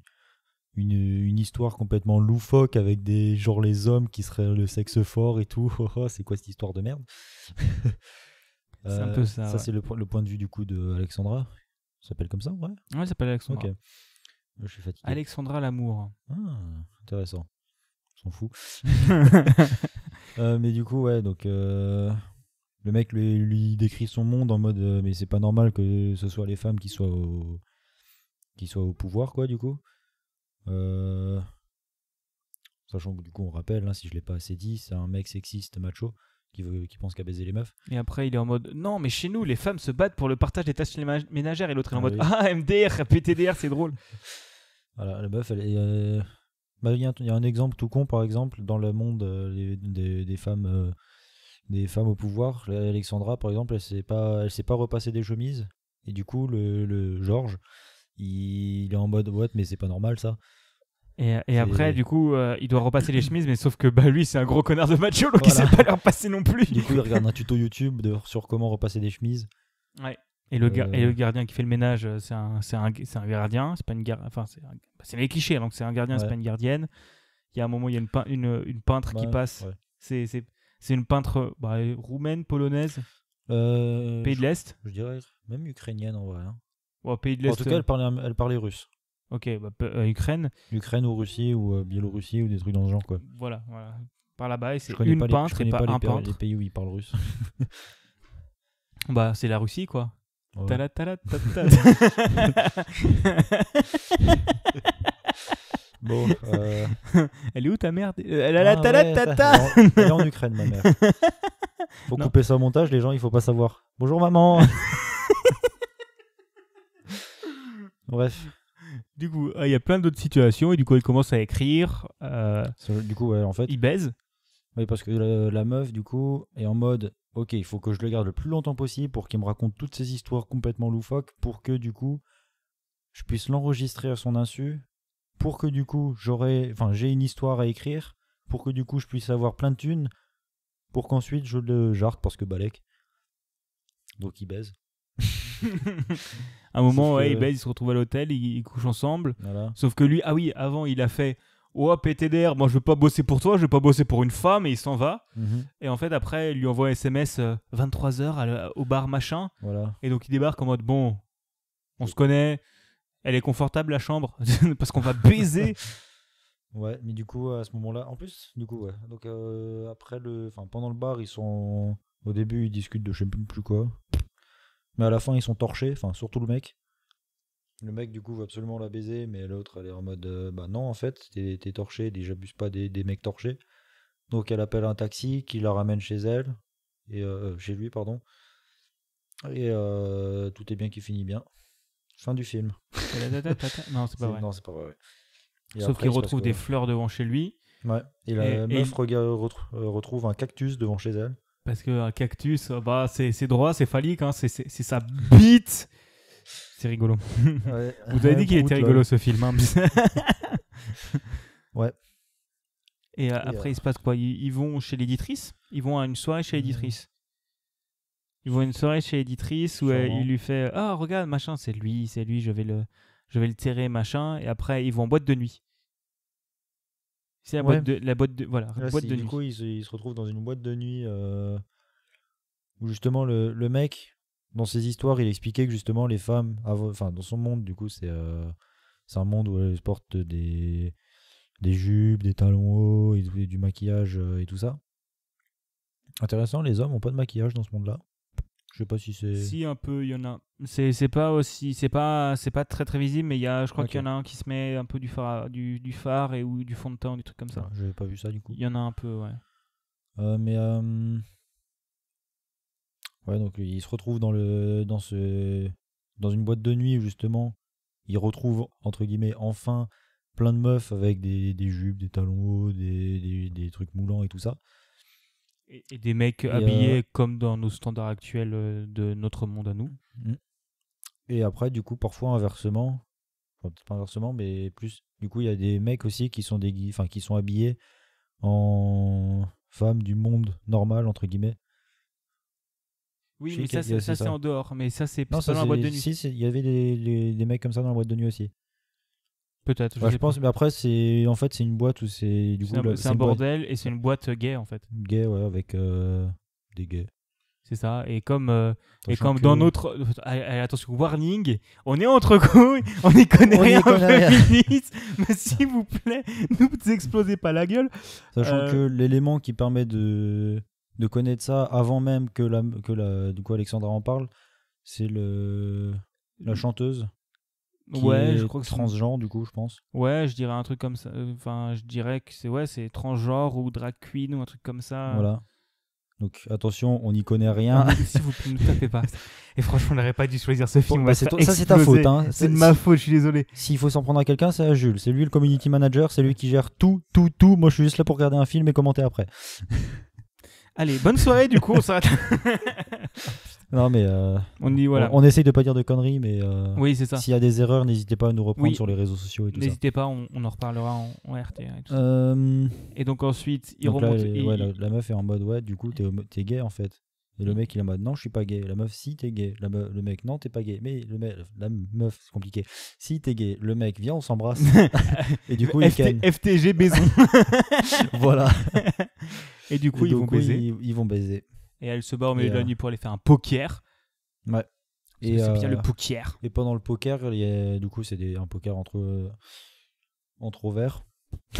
une, histoire complètement loufoque avec des genre les hommes qui seraient le sexe fort et tout. <laughs> Oh, oh, c'est quoi cette histoire de merde <laughs> C'est un euh, peu ça. Ça, c'est le, point de vue du coup de Alexandra. Ça s'appelle comme ça, ouais Ouais, ça s'appelle Alexandra. Ok. Je suis fatigué. Alexandra l'amour. Ah, intéressant. On s'en fout. <laughs> Euh, mais du coup, ouais, donc euh, le mec lui, décrit son monde en mode mais c'est pas normal que ce soit les femmes qui soient au, qui soient au pouvoir, quoi, du coup. Sachant que du coup, on rappelle, hein, si je l'ai pas assez dit, c'est un mec sexiste, macho qui, pense qu'à baiser les meufs. Et après, il est en mode Non, mais chez nous, les femmes se battent pour le partage des tâches ménagères. Et l'autre est en ah mode Ah, MDR, PTDR, c'est drôle. Voilà, la meuf, elle euh, bah, il, y a un, exemple tout con, par exemple, dans le monde euh, des, femmes. Euh, des femmes au pouvoir, Alexandra par exemple, elle sait pas, elle sait pas repasser des chemises et du coup le, le Georges, il, il, est en mode ouais mais c'est pas normal ça. Et, après, du coup, euh, il doit repasser les <clears throat> chemises, mais sauf que bah, lui, c'est un gros connard de macho, donc il sait pas les repasser non plus. Du coup, il regarde un tuto YouTube sur comment repasser des chemises. Ouais. Et le, et le euh. gardien qui fait le ménage, euh, c'est un, gardien, c'est pas une Enfin, bah, c'est les clichés, hein, donc c'est un gardien, ouais. c'est pas une gardienne. Il y a un moment, il y a une, peintre qui passe. C'est une peintre bah, roumaine, polonaise, pays de l'Est. Je, dirais même ukrainienne en vrai. Hein. Ouais, pays de En tout cas, elle parlait russe. Ok, bah, euh, Ukraine. Ukraine ou Russie ou euh, Biélorussie ou des trucs dans ce genre quoi. Voilà, voilà. Par là-bas, c'est une pas peintre les, je et pas, pas, un les peintre. pays où ils parlent russe. bah, c'est la Russie quoi. Ouais. Tala, tala, tala, <laughs> bon. Euh. Elle est où ta mère Elle a la ta ah tala, ouais, ta Elle, est en, elle est en Ukraine, ma mère. <laughs> Faut couper ça au montage, les gens, il faut pas savoir. Bonjour maman. <laughs> Bref. Du coup, euh, il y a plein d'autres situations et du coup, il commence à écrire. Euh, du coup, en fait. Il baise. Oui, parce que la, meuf, du coup, est en mode Ok, il faut que je le garde le plus longtemps possible pour qu'il me raconte toutes ces histoires complètement loufoques pour que, du coup, je puisse l'enregistrer à son insu. Pour que, du coup, j'aurai. Enfin, j'ai une histoire à écrire. Pour que, du coup, je puisse avoir plein de thunes. Pour qu'ensuite, je le jarte parce que Balek. Donc, il baise à <laughs> un moment, ils se retrouvent à l'hôtel, ils, couchent ensemble. Sauf que lui, ah oui, avant, il a fait Oh, PTDR, moi je veux pas bosser pour toi, je veux pas bosser pour une femme, et il s'en va. Mhm. Et en fait, après, il lui envoie un SMS 23h euh, au bar machin. Et donc, il débarque en mode Bon, on se connaît, elle est confortable la chambre, <laughs> parce qu'on va baiser. <laughs> Ouais, mais du coup, à ce moment-là, en plus, du coup, ouais. Donc, euh, après le. Enfin, pendant le bar, ils sont. Au début, ils discutent de je sais plus quoi. Mais à la fin, ils sont torchés, enfin, surtout le mec. Le mec, du coup, veut absolument la baiser, mais l'autre, elle est en mode euh, Bah non, en fait, t'es torché, torché, j'abuse pas des, mecs torchés. Donc, elle appelle un taxi qui la ramène chez elle, et euh, euh, chez lui, pardon. Et tout est bien qui finit bien. Fin du film. non, c'est pas vrai. Sauf qu'il retrouve des fleurs devant chez lui. Ouais, et la meuf retrouve un cactus devant chez elle. Parce qu'un cactus, euh, bah, c'est droit, c'est phallique, hein, c'est sa bite. C'est rigolo. <laughs> Vous avez dit qu'il était rigolo ce film. Hein. <laughs> ouais. Et, euh, après, euh, il se passe quoi ils, vont chez l'éditrice Ils vont à une soirée chez hmm. l'éditrice Ils vont à une soirée chez l'éditrice où il lui fait Ah, regarde, machin, c'est lui, c'est lui, je vais le je vais le tirer, machin. Et après, ils vont en boîte de nuit. C'est la, boîte de, la voilà, du coup, il se, retrouve dans une boîte de nuit euh, où justement le, mec, dans ses histoires, il expliquait que justement les femmes, enfin dans son monde, du coup, euh, c'est un monde où elles portent des, des jupes, des talons hauts et, du maquillage euh, et tout ça. Intéressant, les hommes n'ont pas de maquillage dans ce monde-là. Je sais pas si c'est. Si un peu, il y en a. C'est, c'est pas aussi, c'est pas, c'est pas très très visible, mais il y a, je crois qu'il y en a un qui se met un peu du phare, du, du phare et ou du fond de teint, du truc comme ça. Je ah, J'avais pas vu ça du coup. Il y en a un peu, ouais. Euh, mais euh, ouais, donc il se retrouve dans le, dans ce, dans une boîte de nuit justement. Il retrouve entre guillemets enfin plein de meufs avec des, des jupes, des talons hauts, des, des, des trucs moulants et tout ça. Et, des mecs euh, habillés comme dans nos standards actuels euh, de notre monde à nous. Mm. Et après, du coup, parfois inversement, enfin, pas inversement, mais plus, du coup, il y a des mecs aussi qui sont, des, qui sont habillés en femmes du monde normal, entre guillemets. Oui, mais ça, c'est en dehors. Mais ça, c'est pas dans la boîte de nuit. il y avait des mecs comme ça dans la boîte de nuit aussi. Peut-être. je, pense, mais après, c'est en fait, c'est une boîte où c'est du coup. C'est un, bordel et c'est une boîte gay en fait. Gay, ouais, avec euh, des gays. C'est ça. Et comme, euh, et comme dans notre. attention, warning, on est entre couilles, <laughs> on est connaît rien mais s'il vous plaît, <laughs> ne vous explosez pas la gueule. Sachant euh. que l'élément qui permet de, de connaître ça avant même que, la, que la, du coup Alexandra en parle, c'est le la chanteuse ouais, je crois que transgenre du coup, je pense. Ouais, je dirais un truc comme ça. Euh, enfin, je dirais que c'est ouais, c'est transgenre ou drag queen ou un truc comme ça. Voilà. Donc attention, on n'y connaît rien. Ah, si vous ne tapez pas. <laughs> Et franchement, on n'aurait pas dû choisir ce film. Bah, ça, c'est ta faute. Hein. C'est de ma faute, je suis désolé. S'il faut s'en prendre à quelqu'un, c'est à Jules. C'est lui le community manager, c'est lui qui gère tout, tout, tout. Moi, je suis juste là pour regarder un film et commenter après. Allez, bonne soirée du coup, on s'arrête. <laughs> Non, mais euh, on, essaye de pas dire de conneries, mais euh, S'il y a des erreurs, n'hésitez pas à nous reprendre sur les réseaux sociaux et tout N'hésitez pas, on, en reparlera en, RT. Euh, et, donc ensuite, il La, meuf est en mode ouais, du coup, t'es, es gay en fait. Et le mm. mec, il est en mode non, je suis pas gay. La meuf, si t'es gay. le mec, non, t'es pas gay. Mais le mec, la meuf, c'est compliqué. Si t'es gay, le mec, viens, on s'embrasse. et du coup, il Ft... FTG baison. voilà. Et du coup, ils, vont baiser ils vont baiser et elle se bat au milieu de la euh, nuit pour aller faire un poker. Ouais. Et c'est bien euh, le poker. Et pendant le poker, il a, du coup, c'est des... un poker entre euh, entre ovaires.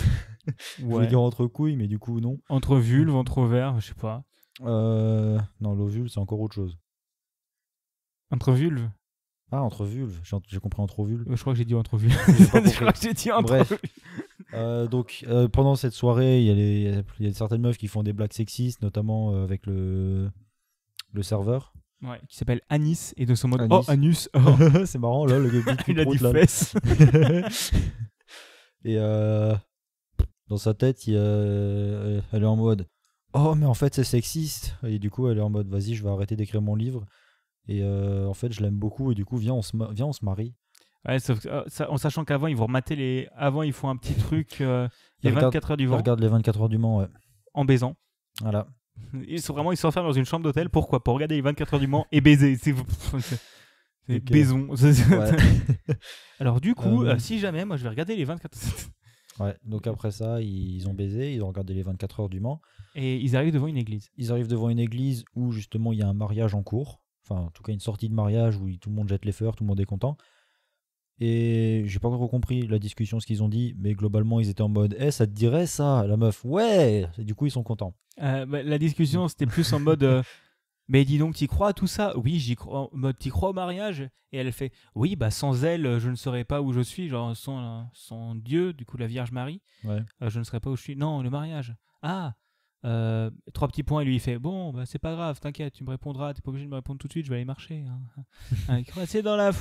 <laughs> Je vais dire entre couilles, mais du coup, non. Entre vulves, entre ovaires, je sais pas. Euh, non, l'ovule, c'est encore autre chose. Entre vulves Ah, entre vulves. J'ai compris entre ovules. Je crois que j'ai dit entre <laughs> vulves. <laughs> je crois que j'ai dit entre Bref. Euh, donc euh, pendant cette soirée, il y, a il a certaines meufs qui font des blagues sexistes, notamment euh, avec le, le serveur. Ouais, qui s'appelle Anis et de son mode Anis. Oh, Anus oh. <laughs> c'est marrant là, le <laughs> gars Il a dit <laughs> Et dans sa tête, il, elle est en mode Oh, mais en fait, c'est sexiste. Et du coup, elle est en mode Vas-y, je vais arrêter d'écrire mon livre. Et en fait, je l'aime beaucoup. Et du coup, viens, on se, viens, on se marie. Euh, ça, en sachant qu'avant, ils vont remater les. Avant, ils font un petit truc euh, les 24 heures du Mans. regardent les 24 heures du Mans, En baisant. Voilà. Ils sont vraiment, ils s'enferment dans une chambre d'hôtel. Pourquoi Pour regarder les 24 heures du Mans et baiser. C'est <laughs> baison. <laughs> <laughs> Alors du coup, euh, si jamais, moi, je vais regarder les 24. ouais. Donc après ça, ils ont baisé, ils ont regardé les 24 heures du Mans. Et ils arrivent devant une église. Ils arrivent devant une église où justement il y a un mariage en cours. Enfin, en tout cas, une sortie de mariage où tout le monde jette les fleurs, tout le monde est content. Et j'ai pas encore compris la discussion, ce qu'ils ont dit, mais globalement, ils étaient en mode Eh, ça te dirait ça La meuf, ouais du coup, ils sont contents. Euh, bah, la discussion, c'était plus en mode euh, <laughs> Mais dis donc, tu crois à tout ça Oui, j'y crois. En mode, tu crois au mariage Et elle fait Oui, bah sans elle, je ne serais pas où je suis. Genre, sans, sans Dieu, du coup, la Vierge Marie, euh, je ne serais pas où je suis. Non, le mariage. Ah euh, trois petits points, et lui il fait Bon, bah, c'est pas grave, t'inquiète, tu me répondras, t'es pas obligé de me répondre tout de suite, je vais aller marcher. Hein. <laughs> Hein, c'est dans la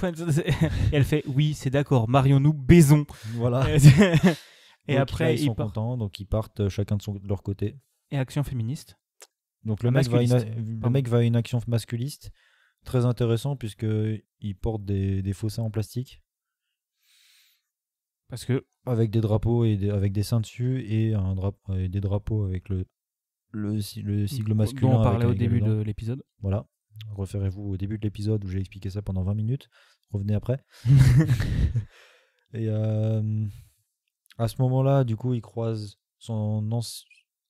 elle fait Oui, c'est d'accord, marions-nous, baisons. Voilà. et <laughs> après, ils, sont contents, donc ils partent euh, chacun de, son, de, leur côté. Et action féministe. Donc le mec, va le mec, va à une action masculiste, très intéressant, puisqu'il porte des, des en plastique. Parce que. Avec des drapeaux et avec des seins dessus et, un et des drapeaux avec le le, mmh. sigle masculin. Dont on parlait au début de l'épisode. Voilà. Référez-vous au début de l'épisode où j'ai expliqué ça pendant 20 minutes. Revenez après. <laughs> Et euh, à ce moment-là, du coup, il croise son,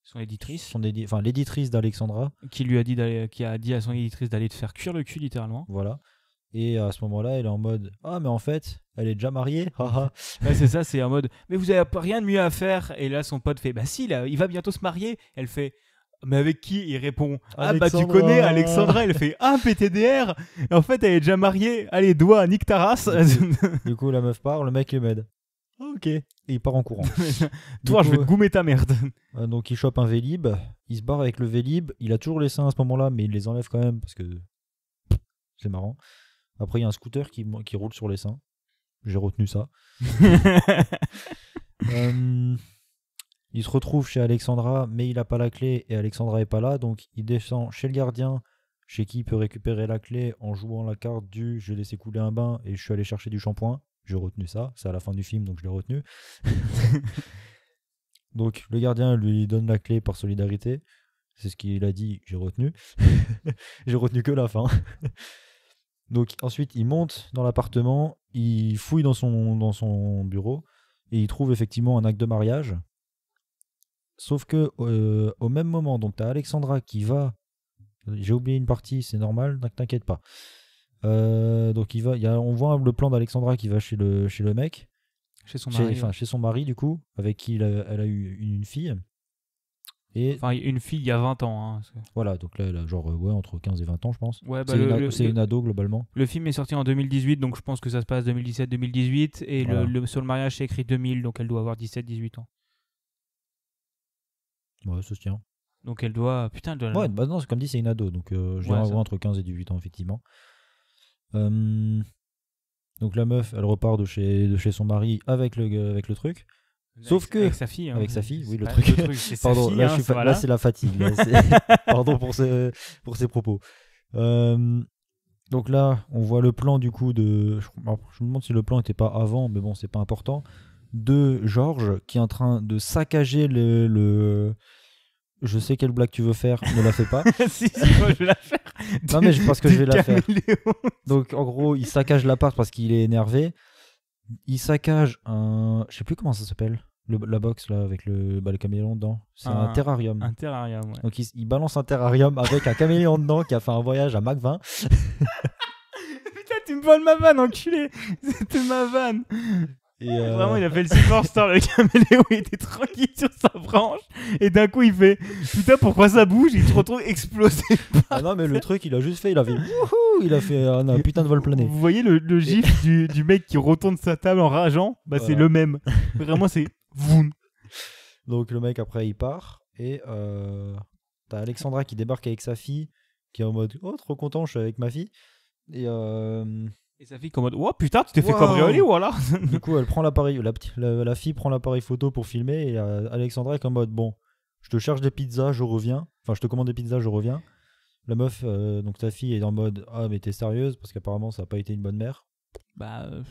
son éditrice. Son enfin, l'éditrice d'Alexandra. Qui lui a dit qui a dit à son éditrice d'aller te faire cuire le cul, littéralement. Voilà. Et à ce moment-là, elle est en mode Ah, mais en fait, elle est déjà mariée. <laughs> <laughs> c'est ça, c'est en mode Mais vous avez rien de mieux à faire. Et là, son pote fait Bah si, il va bientôt se marier. Elle fait mais avec qui Il répond Ah bah tu connais Alexandra, elle fait un ah, PTDR Et en fait elle est déjà mariée, allez doigt, nique ta race Du coup la meuf part, le mec est med. Ok. Et il part en courant. <laughs> Toi je vais te goumer ta merde. Euh, euh, donc il chope un Vélib, il se barre avec le Vélib, il a toujours les seins à ce moment-là mais il les enlève quand même parce que c'est marrant. Après il y a un scooter qui, roule sur les seins. J'ai retenu ça. <laughs> Euh, il se retrouve chez Alexandra, mais il n'a pas la clé et Alexandra n'est pas là, donc il descend chez le gardien, chez qui il peut récupérer la clé en jouant la carte du Je laisse couler un bain et je suis allé chercher du shampoing. J'ai retenu ça, c'est à la fin du film, donc je l'ai retenu. <laughs> donc le gardien lui donne la clé par solidarité. C'est ce qu'il a dit, j'ai retenu. <laughs> j'ai retenu que la fin. <laughs> donc ensuite, il monte dans l'appartement, il fouille dans son, dans son bureau et il trouve effectivement un acte de mariage Sauf que euh, au même moment, donc tu as Alexandra qui va. Euh, j'ai oublié une partie, c'est normal, t'inquiète pas. Euh, donc il va, y on voit le plan d'Alexandra qui va chez le, chez le mec. Chez son mari. son mari, du coup, avec qui elle a eu une, fille. Et... Enfin, une fille il y a 20 ans. Hein, voilà, donc là, elle genre ouais, entre 15 et 20 ans, je pense. Bah c'est une, ado globalement. Le film est sorti en 2018, donc je pense que ça se passe 2017-2018. Et sur le mariage, c'est écrit 2000, donc elle doit avoir 17-18 ans. Ouais, ça se tient. Donc elle doit. Putain, elle doit. Ouais, bah non, comme dit, c'est une ado. Donc euh, je ouais, avoir entre 15 et 18 ans, effectivement. Hum, donc la meuf, elle repart de chez, de chez son mari avec le, avec le truc. Sauf que. Avec sa fille. Hein. avec sa fille, oui, le truc. Pardon, hein, là, c'est la fatigue. <laughs> Pardon pour ces, pour ces propos. Hum, donc là, on voit le plan du coup de. Je me demande si le plan n'était pas avant, mais bon, c'est pas important de Georges qui est en train de saccager le, Je sais quelle blague tu veux faire, ne la fais pas. <laughs> si, je vais la faire. non, mais je pense que je vais la faire. Donc, en gros, il saccage l'appart parce qu'il est énervé. Il saccage un. Je sais plus comment ça s'appelle. la box là avec le, bah, le caméléon dedans. C'est un, terrarium. Un terrarium, ouais. Donc, il, balance un terrarium avec un caméléon dedans qui a fait un voyage à Mac 20. <laughs> Putain, tu me voles ma vanne, enculé. <laughs> C'était ma vanne. Euh, Vraiment, il a fait le support star, le caméléon, il était tranquille sur sa branche, et d'un coup, il fait Putain, pourquoi ça bouge Il se retrouve explosé. Ah non, mais le truc, il a juste fait, il a fait Il a fait un, putain de vol plané. Vous voyez le, gif du, mec qui retourne sa table en rageant Bah, c'est le même. Vraiment, c'est vous Donc, le mec, après, il part, et euh, t'as Alexandra qui débarque avec sa fille, qui est en mode Oh, trop content, je suis avec ma fille. Et euh, et sa fille, comme oh putain, tu t'es fait Wow. cambrioler ou alors <laughs> Du coup, elle prend l'appareil, la, la, fille prend l'appareil photo pour filmer et euh, Alexandra est en mode bon, je te cherche des pizzas, je reviens. Enfin, je te commande des pizzas, je reviens. La meuf, euh, donc ta fille est en mode ah mais t'es sérieuse parce qu'apparemment ça n'a pas été une bonne mère. Bah. Euh,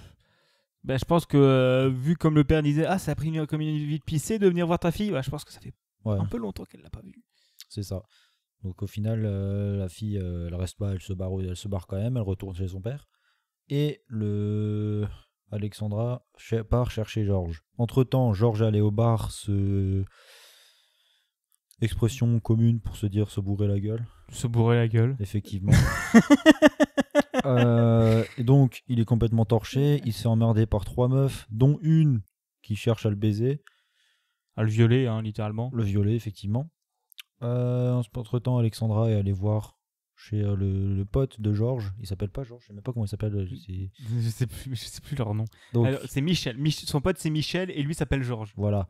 bah je pense que, vu comme le père disait, ah, ça a pris une, vie de pisser de venir voir ta fille, bah, je pense que ça fait un peu longtemps qu'elle l'a pas vue. c'est ça. Donc au final, la fille, elle elle reste pas, elle se barre, elle se barre quand même, elle retourne chez son père et le Alexandra part chercher Georges. Entre-temps, Georges allait au bar, ce expression commune pour se dire se bourrer la gueule. Se bourrer la gueule. Effectivement. <laughs> Euh, donc, il est complètement torché, il s'est emmerdé par trois meufs, dont une qui cherche à le baiser. À le violer, hein, littéralement. Le violer, effectivement. Euh, entre-temps, Alexandra est allée voir chez euh, le, pote de Georges. Il s'appelle pas Georges, je sais même pas comment il s'appelle. Euh, je sais plus, <laughs> sais plus leur nom. c'est Michel. son pote c'est Michel et lui s'appelle Georges. Voilà.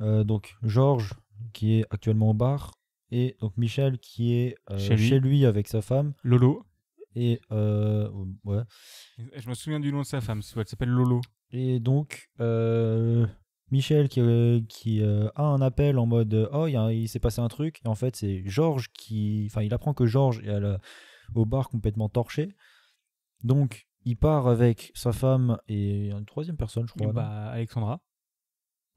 Euh, donc Georges qui est actuellement au bar et donc Michel qui est chez, lui. avec sa femme. Lolo. Et ouais. Je me souviens du nom de sa femme. Elle s'appelle Lolo. Et donc Michel qui, euh, euh, a un appel en mode euh, oh il, s'est passé un truc et en fait c'est Georges qui enfin il apprend que Georges est au bar complètement torché donc il part avec sa femme et une troisième personne je crois bah, Alexandra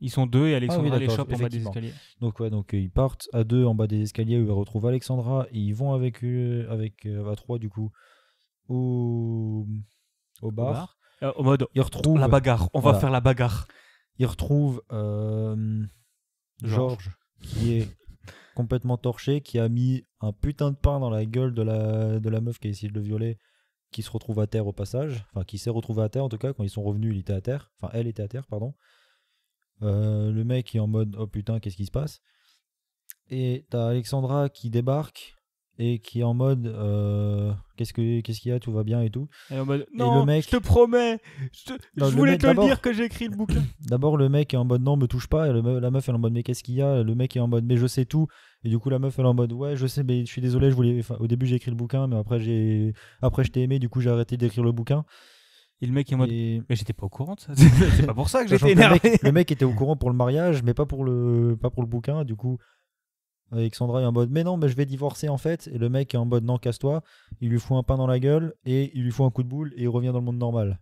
ils sont deux et ah Alexandra les en bas des escaliers donc ouais donc ils partent à deux en bas des escaliers où ils retrouvent Alexandra et ils vont avec eux, avec à trois du coup au bar, au mode ils retrouvent la bagarre on va faire la bagarre il retrouve euh, Georges, qui est <laughs> complètement torché, qui a mis un putain de pain dans la gueule de la, de la meuf qui a essayé de le violer, qui se retrouve à terre au passage. Enfin, qui s'est retrouvé à terre en tout cas, quand ils sont revenus, il était à terre. Enfin, elle était à terre, pardon. Euh, le mec est en mode oh putain, qu'est-ce qui se passe Et t'as Alexandra qui débarque et qui est en mode euh, qu'est-ce que qu'est-ce qu'il y a tout va bien et tout et en non je te promets je, voulais te le dire que j'ai écrit le bouquin <coughs> d'abord le mec est en mode non me touche pas la meuf est en mode mais qu'est-ce qu'il y a le mec est en mode mais je sais tout et du coup la meuf elle est en mode ouais je sais mais je suis désolé je voulais au début j'ai écrit le bouquin mais après j'ai après je t'ai aimé du coup j'ai arrêté d'écrire le bouquin et le mec est en mode mais j'étais pas au courant ça <laughs> c'est pas pour ça que j'étais énervé le le mec était au courant pour le mariage mais pas pour le pas pour le bouquin du coup Alexandra est en mode mais non mais je vais divorcer en fait et le mec est en mode non casse-toi il lui fout un pain dans la gueule et il lui fout un coup de boule et il revient dans le monde normal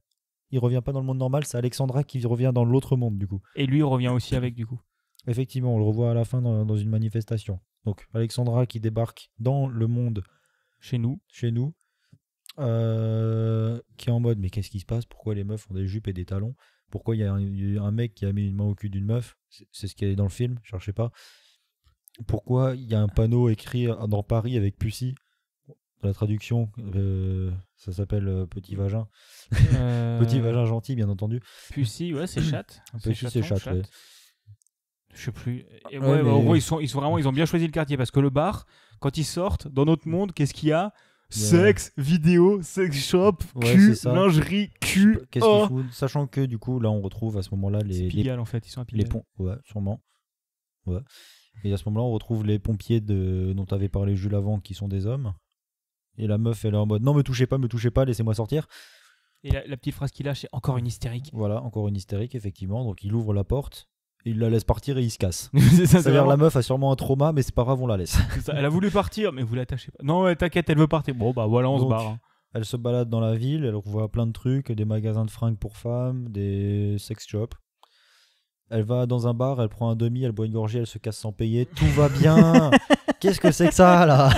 il revient pas dans le monde normal c'est Alexandra qui revient dans l'autre monde du coup et lui revient aussi avec du coup effectivement on le revoit à la fin dans, une manifestation donc Alexandra qui débarque dans le monde chez nous chez nous euh, qui est en mode mais qu'est-ce qui se passe pourquoi les meufs ont des jupes et des talons pourquoi il y, a un mec qui a mis une main au cul d'une meuf c'est ce qui est dans le film cherchez pas pourquoi il y a un panneau écrit dans Paris avec Pussy Dans la traduction, euh, ça s'appelle euh, Petit Vagin. Euh, <laughs> petit Vagin gentil, bien entendu. Pussy, ouais, c'est chat <coughs> Pussy, c'est chatte. Je sais plus. ouais, En gros, ils, sont, ils, vraiment, ils ont bien choisi le quartier parce que le bar, quand ils sortent, dans notre monde, qu'est-ce qu'il y a sexe, vidéo, sex shop, lingerie, cul. Oh. Sachant que du coup, là, on retrouve à ce moment-là les. les... en fait, ils sont à Les ponts, ouais, sûrement. Ouais. Et à ce moment-là, on retrouve les pompiers de... dont avait parlé Jules avant, qui sont des hommes. Et la meuf, elle est en mode Non, me touchez pas, me touchez pas, laissez-moi sortir. Et la, petite phrase qu'il lâche, c'est encore une hystérique. Voilà, encore une hystérique, effectivement. Donc il ouvre la porte, il la laisse partir et il se casse. <laughs> c'est ça, vraiment... la meuf a sûrement un trauma, mais c'est pas grave, on la laisse. Elle a voulu partir, mais vous l'attachez pas. Non, t'inquiète, elle veut partir. Bon, bah voilà, on se barre. Hein. Elle se balade dans la ville, elle voit plein de trucs, des magasins de fringues pour femmes, des sex shops. Elle va dans un bar, elle prend un demi, elle boit une gorgée, elle se casse sans payer. Tout va bien. <laughs> Qu'est-ce que c'est que ça là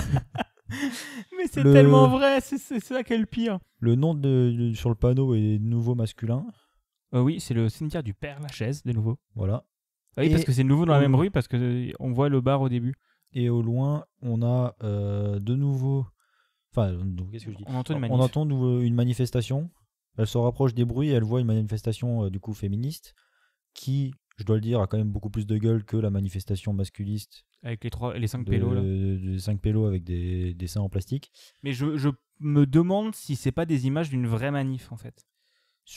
Mais c'est tellement vrai, c'est ça qui est le pire. Le nom de, sur le panneau est nouveau masculin. Euh, oui, c'est le cimetière du Père Lachaise, de nouveau. Voilà. Ah oui, parce que c'est nouveau dans la même rue, parce que euh, on voit le bar au début. Et au loin, on a euh, de nouveau. Enfin, qu'est-ce que je dis On entend une manifestation. Elle se rapproche des bruits et elle voit une manifestation du coup féministe qui, je dois le dire, a quand même beaucoup plus de gueule que la manifestation masculiste. Avec les, trois, les cinq de, pélos, cinq avec des, des seins en plastique. Mais je, me demande si c'est pas des images d'une vraie manif, en fait.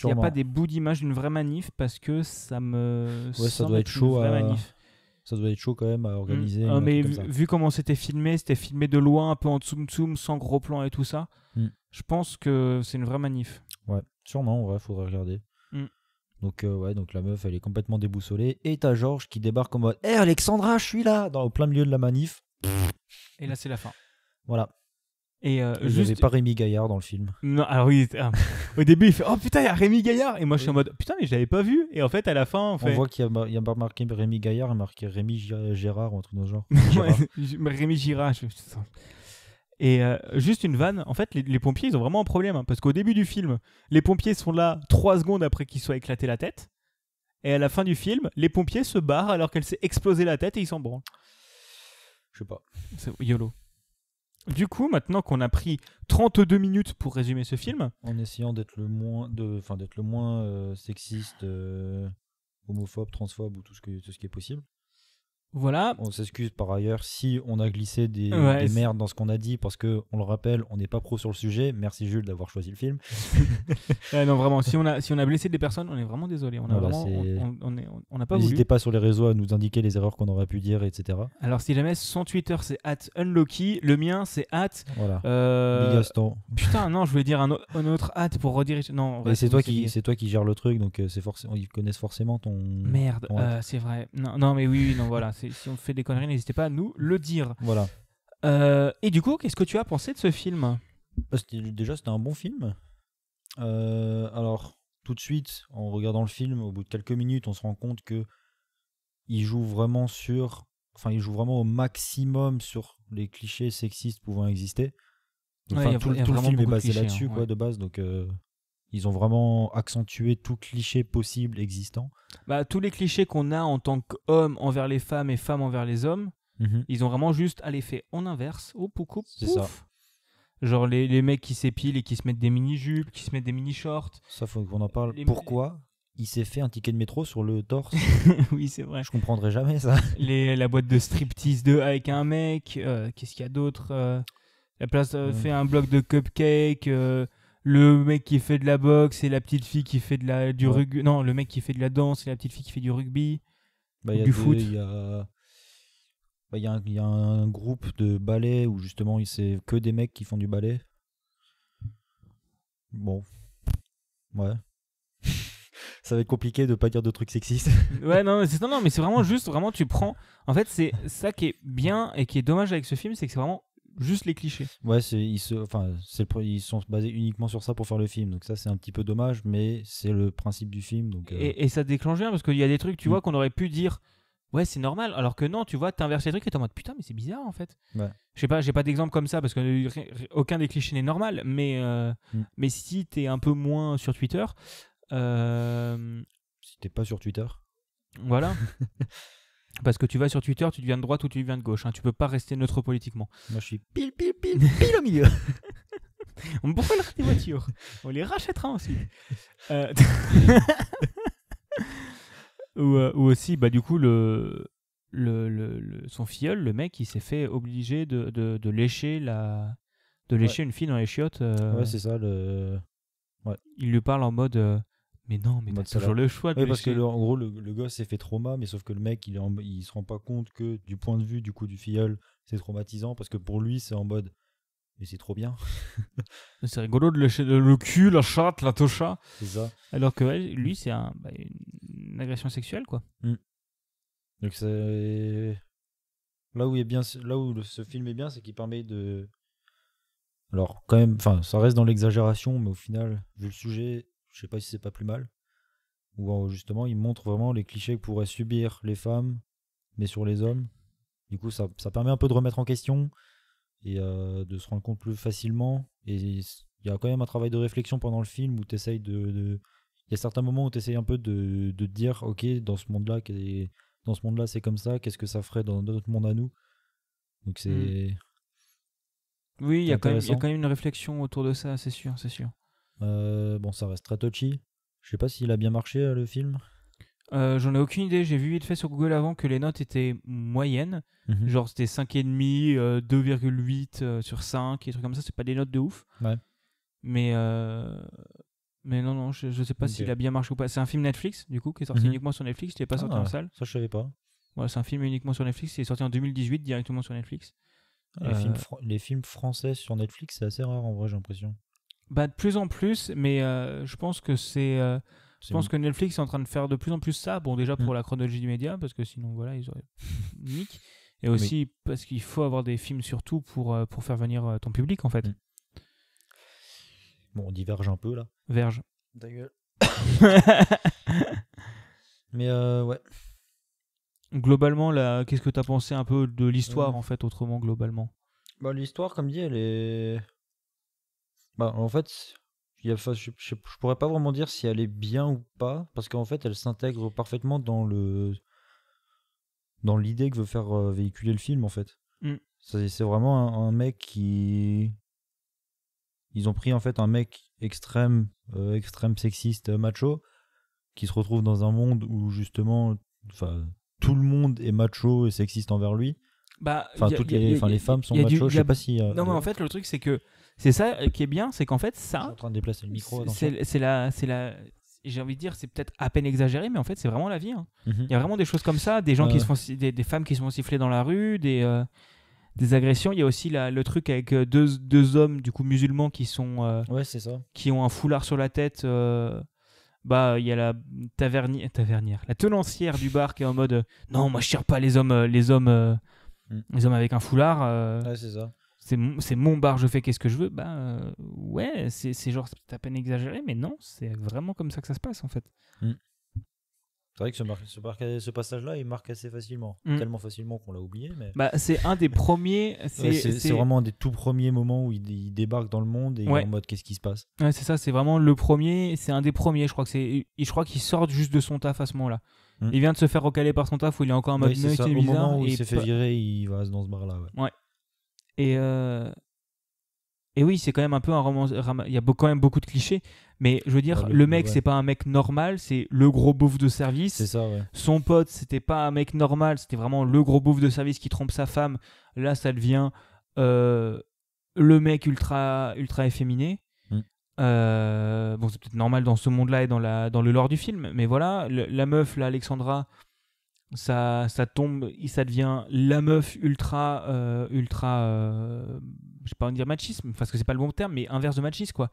Il n'y a pas des bouts d'images d'une vraie manif parce que ça me. Ouais, ça doit être chaud. À... Manif. Ça doit être chaud quand même à mmh. organiser. Ah, mais vu, comment c'était filmé, c'était filmé de loin, un peu en zoom zoom, sans gros plan et tout ça. Mmh. Je pense que c'est une vraie manif. Ouais, sûrement, ouais, faudrait regarder. Mmh. Donc, euh, ouais, donc la meuf, elle est complètement déboussolée. Et t'as Georges qui débarque en mode Hé eh, Alexandra, je suis là dans, Au plein milieu de la manif. Et là, c'est la fin. Voilà. Et euh, je pas Rémi Gaillard dans le film. Non, alors ah oui, ah. au début il fait Oh putain, il y a Rémi Gaillard Et moi je suis en mode Putain, mais je l'avais pas vu Et en fait, à la fin. On, voit qu'il y, a a, marqué Rémi Gaillard il a marqué Rémi Gérard, entre nos genres. Gérard. Rémi Girard, je... Et euh, juste une vanne, en fait, les, pompiers, ils ont vraiment un problème. Hein, parce qu'au début du film, les pompiers sont là 3 secondes après qu'ils soient éclatés la tête. Et à la fin du film, les pompiers se barrent alors qu'elle s'est explosée la tête et ils s'en branlent. Je sais pas. C'est YOLO. Du coup, maintenant qu'on a pris 32 minutes pour résumer ce film. En essayant d'être le moins, de, d'être le moins euh, sexiste, euh, homophobe, transphobe ou tout ce, tout ce qui est possible. Voilà. On s'excuse par ailleurs si on a glissé des, merdes dans ce qu'on a dit, parce que on le rappelle, on n'est pas pro sur le sujet. Merci Jules d'avoir choisi le film. <laughs> non, vraiment, si on, a, si on a blessé des personnes, on est vraiment désolé. On on, pas N'hésitez pas sur les réseaux à nous indiquer les erreurs qu'on aurait pu dire, etc. Alors, si jamais son Twitter c'est at unlucky, le mien c'est at. Euh, putain, non, je voulais dire un, autre at pour rediriger. Non, c'est toi, qui, toi qui gères le truc, donc euh, c'est forcément ils connaissent forcément ton. Merde, euh, c'est vrai. Non, non mais oui, oui non, voilà si on fait des conneries, n'hésitez pas à nous le dire. Voilà. Euh, et du coup, qu'est-ce que tu as pensé de ce film bah, Déjà, c'était un bon film. Euh, alors, tout de suite, en regardant le film, au bout de quelques minutes, on se rend compte que il joue vraiment sur, enfin, il joue vraiment au maximum sur les clichés sexistes pouvant exister. tout, le film est basé là-dessus, hein, quoi, de base. Donc, euh, ils ont vraiment accentué tout cliché possible existant. Bah, tous les clichés qu'on a en tant qu'homme envers les femmes et femmes envers les hommes, mhm. ils ont vraiment juste à l'effet en inverse. poucou, C'est ça. Genre les, les, mecs qui s'épilent et qui se mettent des mini-jupes, qui se mettent des mini-shorts. Ça, faut qu'on en parle. Pourquoi il s'est fait un ticket de métro sur le torse <laughs> Oui, c'est vrai. Je comprendrai jamais ça. Les, la boîte de striptease 2 avec un mec. Euh, qu'est-ce qu'il y a d'autre euh, La place euh, fait un bloc de cupcake le mec qui fait de la boxe et la petite fille qui fait de la du rugby. Non, le mec qui fait de la danse et la petite fille qui fait du rugby, bah, du foot. Il y, a... bah, y, un groupe de ballet où justement c'est que des mecs qui font du ballet. Bon, ouais. <laughs> Ça va être compliqué de pas dire de trucs sexistes. <laughs> ouais, non, c'est non, mais c'est vraiment juste, vraiment tu prends. En fait, c'est ça qui est bien et qui est dommage avec ce film, c'est que c'est vraiment juste les clichés. Ouais, ils, se, enfin, ils sont basés uniquement sur ça pour faire le film. Donc ça, c'est un petit peu dommage, mais c'est le principe du film. Donc, euh. et, ça déclenche bien, parce qu'il y a des trucs, tu mm. vois, qu'on aurait pu dire, ouais, c'est normal, alors que non, tu vois, t'inverses les trucs et t'es en mode, putain, mais c'est bizarre, en fait. Je sais pas, j'ai pas d'exemple comme ça, parce que aucun des clichés n'est normal, mais, euh, mm. mais si t'es un peu moins sur Twitter... Euh... Si t'es pas sur Twitter... Voilà. <laughs> Parce que tu vas sur Twitter, tu deviens de droite ou tu deviens de gauche. Hein. Tu peux pas rester neutre politiquement. Moi, je suis pile, pile, pile, <laughs> pile au milieu. <laughs> Pourquoi on les voitures On les rachètera euh, aussi. <laughs> Euh, ou, aussi, bah, du coup, le, le, son filleul, le mec, il s'est fait obligé de, lécher, la, de lécher une fille dans les chiottes. Euh. Ouais, c'est ça. Le... Il lui parle en mode mais non, mais t'as toujours le choix parce que en gros, le, gosse s'est fait trauma, mais sauf que le mec, il, il se rend pas compte que du point de vue du coup du filleul, c'est traumatisant parce que pour lui, c'est en mode mais c'est trop bien. <laughs> c'est rigolo de le, cul, la chatte, la tocha. C'est ça. Alors que lui, c'est un, bah, une, agression sexuelle, quoi. Mmh. Donc c'est là où est bien, là où ce film est bien, c'est qu'il permet de. Alors quand même, enfin, ça reste dans l'exagération, mais au final, vu le sujet, je sais pas si c'est pas plus mal. Ou justement, il montre vraiment les clichés que pourraient subir les femmes, mais sur les hommes. Du coup, ça, ça permet un peu de remettre en question et euh, de se rendre compte plus facilement. Et il y a quand même un travail de réflexion pendant le film où tu essayes de, il y a certains moments où tu essayes un peu de, de, te dire ok dans ce monde là dans ce monde là c'est comme ça qu'est-ce que ça ferait dans notre monde à nous donc c'est hmm. oui il y, a quand même une réflexion autour de ça c'est sûr c'est sûr euh, bon, ça reste très touchy. Je sais pas s'il a bien marché euh, le film. Euh, j'en ai aucune idée. J'ai vu vite fait sur Google avant que les notes étaient moyennes. Mhm. Genre, c'était 5,5, 2,8 sur 5, et trucs comme ça. C'est pas des notes de ouf. Mais, mais non, non, je, sais pas s'il a bien marché ou pas. C'est un film Netflix, du coup, qui est sorti mhm. uniquement sur Netflix. Il est pas sorti ah en salle. Ça, je savais pas. c'est un film uniquement sur Netflix. Il est sorti en 2018 directement sur Netflix. Les, films les films français sur Netflix, c'est assez rare en vrai, j'ai l'impression bah, de plus en plus, mais euh, je pense que c'est. Euh, je pense que Netflix est en train de faire de plus en plus ça. Bon, déjà pour mm. la chronologie du média, parce que sinon, voilà, ils auraient. <laughs> Nick. Et aussi parce qu'il faut avoir des films surtout pour, euh, pour faire venir ton public, en fait. Mm. Bon, on diverge un peu, là. Verge. <laughs> mais ouais. Globalement, là, qu'est-ce que t'as pensé un peu de l'histoire, en fait, autrement, globalement bah, L'histoire, comme dit, elle est bah, en fait, je, pourrais pas vraiment dire si elle est bien ou pas, parce qu'en fait, elle s'intègre parfaitement dans le dans l'idée que veut faire euh, véhiculer le film, en fait. Mmh. C'est vraiment un, mec qui... Ils ont pris, en fait, un mec extrême, euh, extrême sexiste, euh, macho, qui se retrouve dans un monde où, justement, tout le monde est macho et sexiste envers lui. Bah, enfin, toutes les, femmes sont macho, je sais pas si... non, mais en fait, le truc, c'est que c'est ça euh, qui est bien, c'est qu'en fait, ça. Je en train de déplacer le micro. C'est la. C'est la j'ai envie de dire, c'est peut-être à peine exagéré, mais en fait, c'est vraiment la vie. Hein. Mhm. Il y a vraiment des choses comme ça, des gens qui se font, des, femmes qui se font siffler dans la rue, des, euh, des agressions. Il y a aussi le truc avec euh, deux, deux, hommes, du coup, musulmans qui sont. Qui ont un foulard sur la tête. bah, il y a la tavernière, tavernière, la tenancière du bar qui est en mode non, moi je tire pas les hommes, les hommes, mm. les hommes avec un foulard. Ouais, c'est ça c'est mon bar, je fais qu'est-ce que je veux. Bah ouais, c'est genre à peine exagéré, mais non, c'est vraiment comme ça que ça se passe en fait. Mm. C'est vrai que ce, passage-là, il marque assez facilement, mm. tellement facilement qu'on l'a oublié. Bah, c'est un des premiers. <laughs> C'est vraiment un des tout premiers moments où il, débarque dans le monde et il est en mode qu'est-ce qui se passe. Ouais, c'est ça, c'est vraiment le premier, c'est un des premiers. Je crois que c'est, je crois qu'il sort juste de son taf à ce moment-là. Mm. Il vient de se faire recaler par son taf où il est encore en mode oui, c'est Au moment où il s'est fait virer, il va dans ce bar-là. ouais. Et, euh, et oui, c'est quand même un peu un roman. Il y a quand même beaucoup de clichés. Mais je veux dire, ah, le, mec, c'est pas un mec normal, c'est le gros bouffe de service. C'est ça, ouais. Son pote, c'était pas un mec normal, c'était vraiment le gros bouffe de service qui trompe sa femme. Là, ça devient euh, le mec ultra, ultra efféminé. Mm. Euh, bon, c'est peut-être normal dans ce monde-là et dans, la, dans le lore du film, mais voilà, la meuf, là, Alexandra, ça, tombe, ça devient la meuf ultra, euh, ultra, euh, je sais pas dire machisme, parce que c'est pas le bon terme, mais inverse de machisme quoi.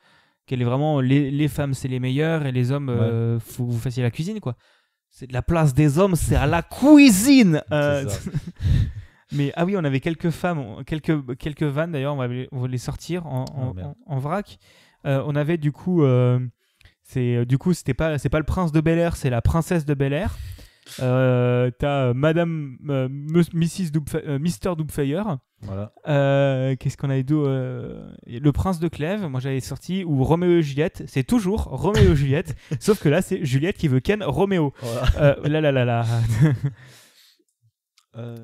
est vraiment les, femmes c'est les meilleures et les hommes euh, faut vous fassiez la cuisine quoi. C'est la place des hommes, c'est à la cuisine. <laughs> mais ah oui, on avait quelques femmes, quelques quelques vannes d'ailleurs, on va, les sortir en, ah, vrac. on avait du coup, c'est du coup c'était pas c'est pas le prince de Bel Air, c'est la princesse de Bel Air. Euh, t'as euh, Madame euh, Mrs. Mister Qu'est-ce qu'on a eu Le Prince de Clèves, moi j'avais sorti, ou Roméo et Juliette, c'est toujours Roméo et Juliette, <laughs> sauf que là c'est Juliette qui veut Ken Roméo. là là là là. <laughs>